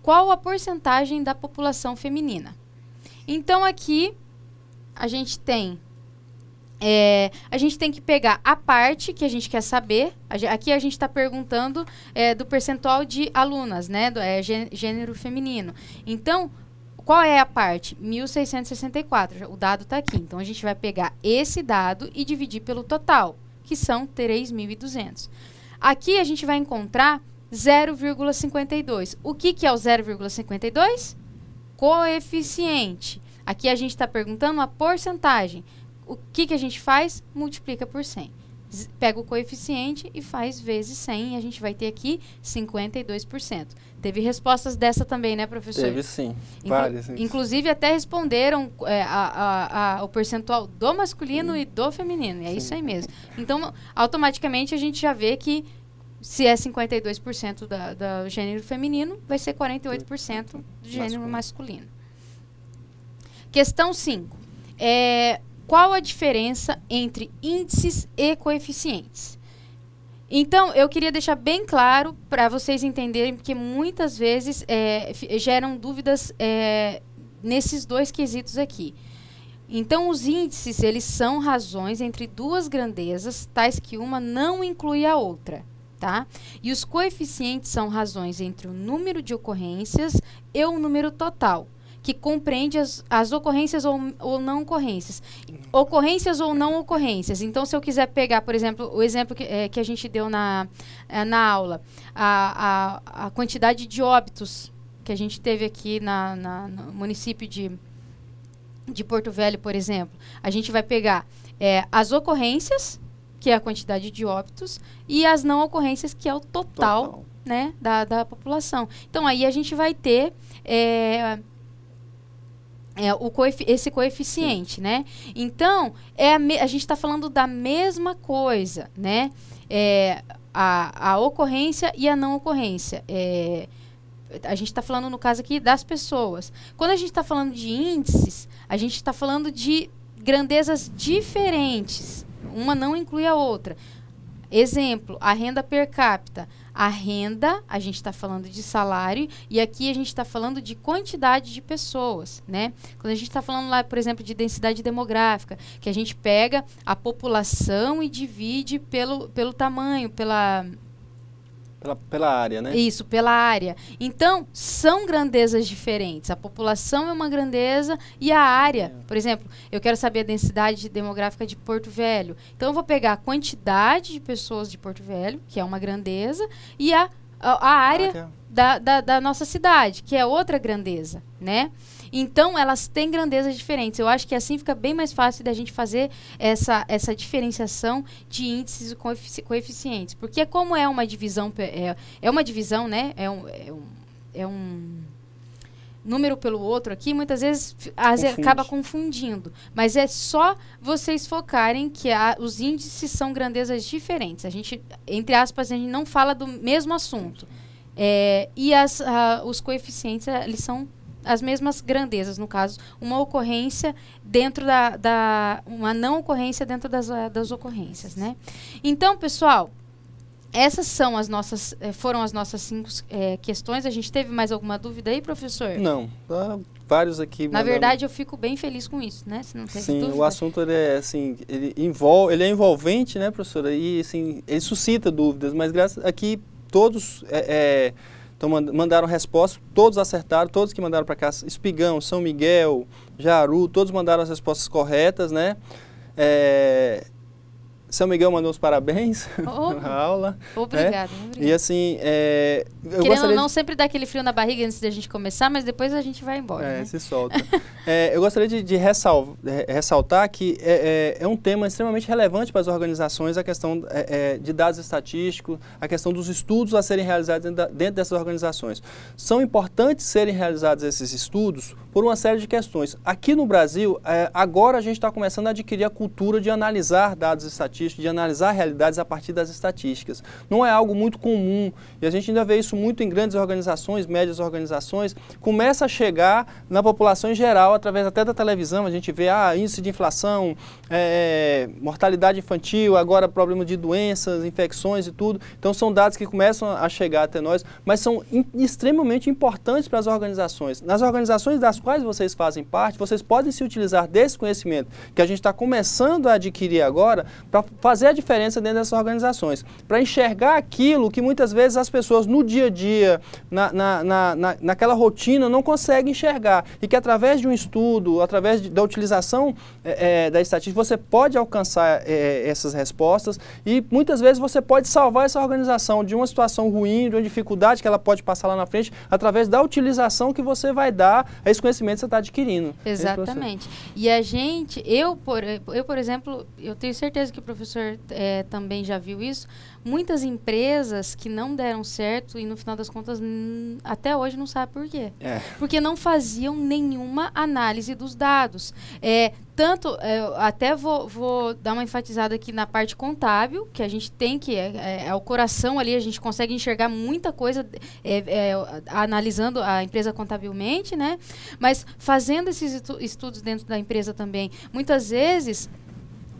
Qual a porcentagem da população feminina? Então aqui a gente tem é, a gente tem que pegar a parte que a gente quer saber. aqui a gente está perguntando é, do percentual de alunas, né? Do, é, gênero feminino. Então, qual é a parte? 1.664. O dado está aqui. Então, a gente vai pegar esse dado e dividir pelo total, que são 3.200. Aqui a gente vai encontrar 0,52. O que, que é o 0,52? Coeficiente. Aqui a gente está perguntando a porcentagem. O que, que a gente faz? Multiplica por 100 pega o coeficiente e faz vezes 100 e a gente vai ter aqui 52%. Teve respostas dessa também, né, professor? Teve sim, Inclu várias. Inclusive até responderam é, a, a, a, o percentual do masculino sim. e do feminino, é sim. isso aí mesmo. Então, automaticamente a gente já vê que se é 52% da, do gênero feminino, vai ser 48% do gênero masculino. masculino. Questão 5. É, qual a diferença entre índices e coeficientes. Então, eu queria deixar bem claro para vocês entenderem, porque muitas vezes é, geram dúvidas é, nesses dois quesitos aqui. Então, os índices, eles são razões entre duas grandezas, tais que uma não inclui a outra, tá? E os coeficientes são razões entre o número de ocorrências e o número total que compreende as, as ocorrências ou, ou não ocorrências. Ocorrências ou não ocorrências. Então, se eu quiser pegar, por exemplo, o exemplo que, é, que a gente deu na, é, na aula, a, a, a, quantidade de óbitos que a gente teve aqui na, na, no município de, de Porto Velho, por exemplo, a gente vai pegar é, as ocorrências, que é a quantidade de óbitos, e as não ocorrências, que é o total, total. Né, da, da população. Então, aí a gente vai ter é, é, o esse coeficiente, né? Então, é a, a gente está falando da mesma coisa, né? É, a, a ocorrência e a não ocorrência. É, a gente está falando, no caso aqui, das pessoas. Quando a gente está falando de índices, a gente está falando de grandezas diferentes. Uma não inclui a outra. Exemplo, a renda per capita. A renda, a gente está falando de salário, e aqui a gente está falando de quantidade de pessoas, né? Quando a gente está falando lá, por exemplo, de densidade demográfica, que a gente pega a população e divide pelo, pelo tamanho, pela pela, pela área, né? Isso, pela área. Então, são grandezas diferentes. A população é uma grandeza e a área. É. Por exemplo, eu quero saber a densidade demográfica de Porto Velho. Então, eu vou pegar a quantidade de pessoas de Porto Velho, que é uma grandeza, e a, a, a área ah, tá. da, da, da nossa cidade, que é outra grandeza, né? Então, elas têm grandezas diferentes. Eu acho que assim fica bem mais fácil da gente fazer essa, essa diferenciação de índices e coeficientes. Porque é como é uma divisão, é, é uma divisão, né? É um, é um, é um número pelo outro aqui, muitas vezes Confunde. acaba confundindo. Mas é só vocês focarem que a, os índices são grandezas diferentes. A gente, entre aspas, a gente não fala do mesmo assunto. É, e as, a, ah, os coeficientes, eh, eles são as mesmas grandezas, no caso, uma ocorrência dentro da, da uma não ocorrência dentro das, eh, das ocorrências, né? Então, pessoal, essas são as nossas eh, foram as nossas cinco é, questões. A gente teve mais alguma dúvida aí, professor? Não, vários aqui. Na verdade, eu fico bem feliz com isso, né? Se não Sim, dúvida. o assunto ele é assim, ele envolve, ele é envolvente, né, professora? E assim, ele suscita dúvidas, mas graças aqui todos é, é então mandaram respostas, todos acertaram, todos que mandaram para cá, Espigão, São Miguel, Jaru, todos mandaram as respostas corretas, né? É, são Miguel mandou os parabéns oh, na aula. Né? Obrigado, obrigado. E assim, é, eu Querendo gostaria não, sempre dar aquele frio na barriga antes da gente começar, mas depois a gente vai embora. É, né? se solta. é, eu gostaria de, de ressal... É, ressaltar que é, é, é, um tema extremamente relevante para as organizações a questão é, de dados estatísticos, a questão dos estudos a serem realizados dentro, da, dentro dessas organizações. São importantes serem realizados esses estudos por uma série de questões. Aqui no Brasil, agora a gente está começando a adquirir a cultura de analisar dados estatísticos cientista de analisar realidades a partir das estatísticas. Não é algo muito comum e a gente ainda vê isso muito em grandes organizações, médias organizações, começa a chegar na população em geral, através até da televisão, a gente vê ah, índice de inflação, é, é mortalidade infantil, agora problema de doenças, infecções e tudo. Então são dados que começam a chegar até nós, mas são extremamente importantes para as organizações. Nas organizações das quais vocês fazem parte, vocês podem se utilizar desse conhecimento que a gente está começando a adquirir agora para fazer a diferença dentro dessas organizações, para enxergar aquilo que muitas vezes as pessoas no dia a dia, na, na, na, naquela rotina, não conseguem enxergar. E que através de um estudo, através de, da utilização é, é, da estatística, você pode alcançar é, essas respostas e muitas vezes você pode salvar essa organização de uma situação ruim, de uma dificuldade que ela pode passar lá na frente, através da utilização que você vai dar a esse conhecimento que você está adquirindo. Exatamente. E a gente, eu por, eu, por exemplo, eu tenho certeza que o professor é, também já viu isso, muitas empresas que não deram certo e no final das contas até hoje não sabe por quê. É. Porque não faziam nenhuma análise dos dados. É, tanto, é, até vou, vou, dar uma enfatizada aqui na parte contábil, que a gente tem que, é, é, é, o coração ali, a gente consegue enxergar muita coisa é, é, analisando a empresa contabilmente, né? Mas fazendo esses estudos dentro da empresa também, muitas vezes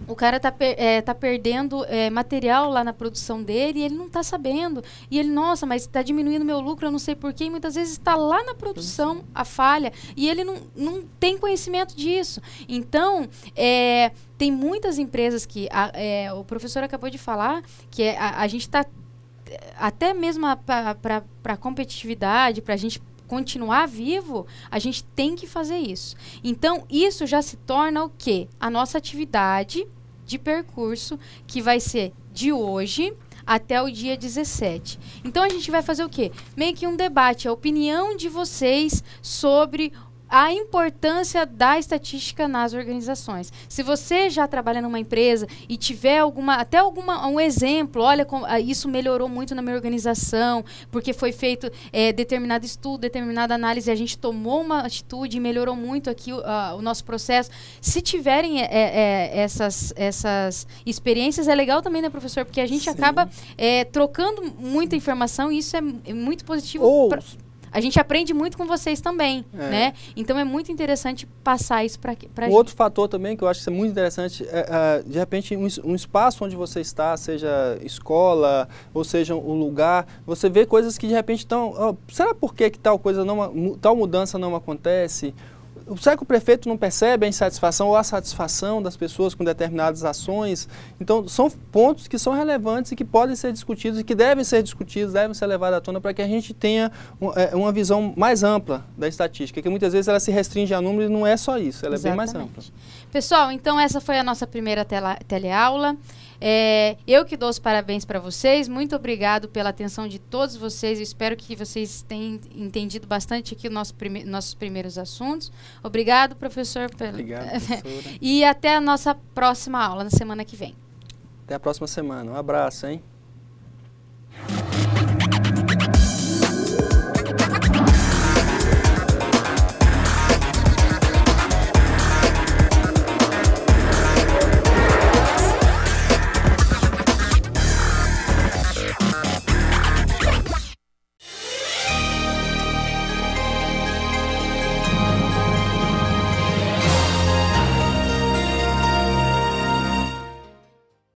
o cara tá, é, tá perdendo é, material lá na produção dele e ele não tá sabendo. E ele, nossa, mas está diminuindo meu lucro, eu não sei porquê. E muitas vezes está lá na produção a falha e ele não, não tem conhecimento disso. Então, é, tem muitas empresas que... A, o professor acabou de falar que é, a, a gente está... Até mesmo para a competitividade, para a gente continuar vivo, a gente tem que fazer isso. Então, isso já se torna o quê? A nossa atividade de percurso que vai ser de hoje até o dia 17. Então a gente vai fazer o quê? Meio que um debate, a opinião de vocês sobre a importância da estatística nas organizações. Se você já trabalha numa empresa e tiver alguma, até alguma, um exemplo, olha, ah, isso melhorou muito na minha organização, porque foi feito é, determinado estudo, determinada análise, a gente tomou uma atitude e melhorou muito aqui o ah, nosso processo. Se tiverem é, é, é, essas, essas experiências, é legal também, né, professor? Porque a gente Sim. acaba é, trocando muita informação e isso é, é muito positivo. Ou, pra a gente aprende muito com vocês também, é. né? Então é muito interessante passar isso para para Outro fator também que eu acho que é muito interessante é, é de repente um, um, espaço onde você está, seja escola ou seja o um lugar, você vê coisas que de repente estão, oh, será por que, que tal coisa não tal mudança não acontece? Será que o prefeito não percebe a insatisfação ou a satisfação das pessoas com determinadas ações? Então, são pontos que são relevantes e que podem ser discutidos e que devem ser discutidos, devem ser levados à tona para que a gente tenha é, uma visão mais ampla da estatística, que muitas vezes ela se restringe a números e não é só isso, ela Exatamente. é bem mais ampla. Pessoal, então essa foi a nossa primeira tela, teleaula. É, eu que dou os parabéns para vocês. Muito obrigado pela atenção de todos vocês. Eu espero que vocês tenham entendido bastante aqui nosso prime nossos primeiros assuntos. Obrigado, professor. Obrigado, e até a nossa próxima aula na semana que vem. Até a próxima semana. Um abraço, hein?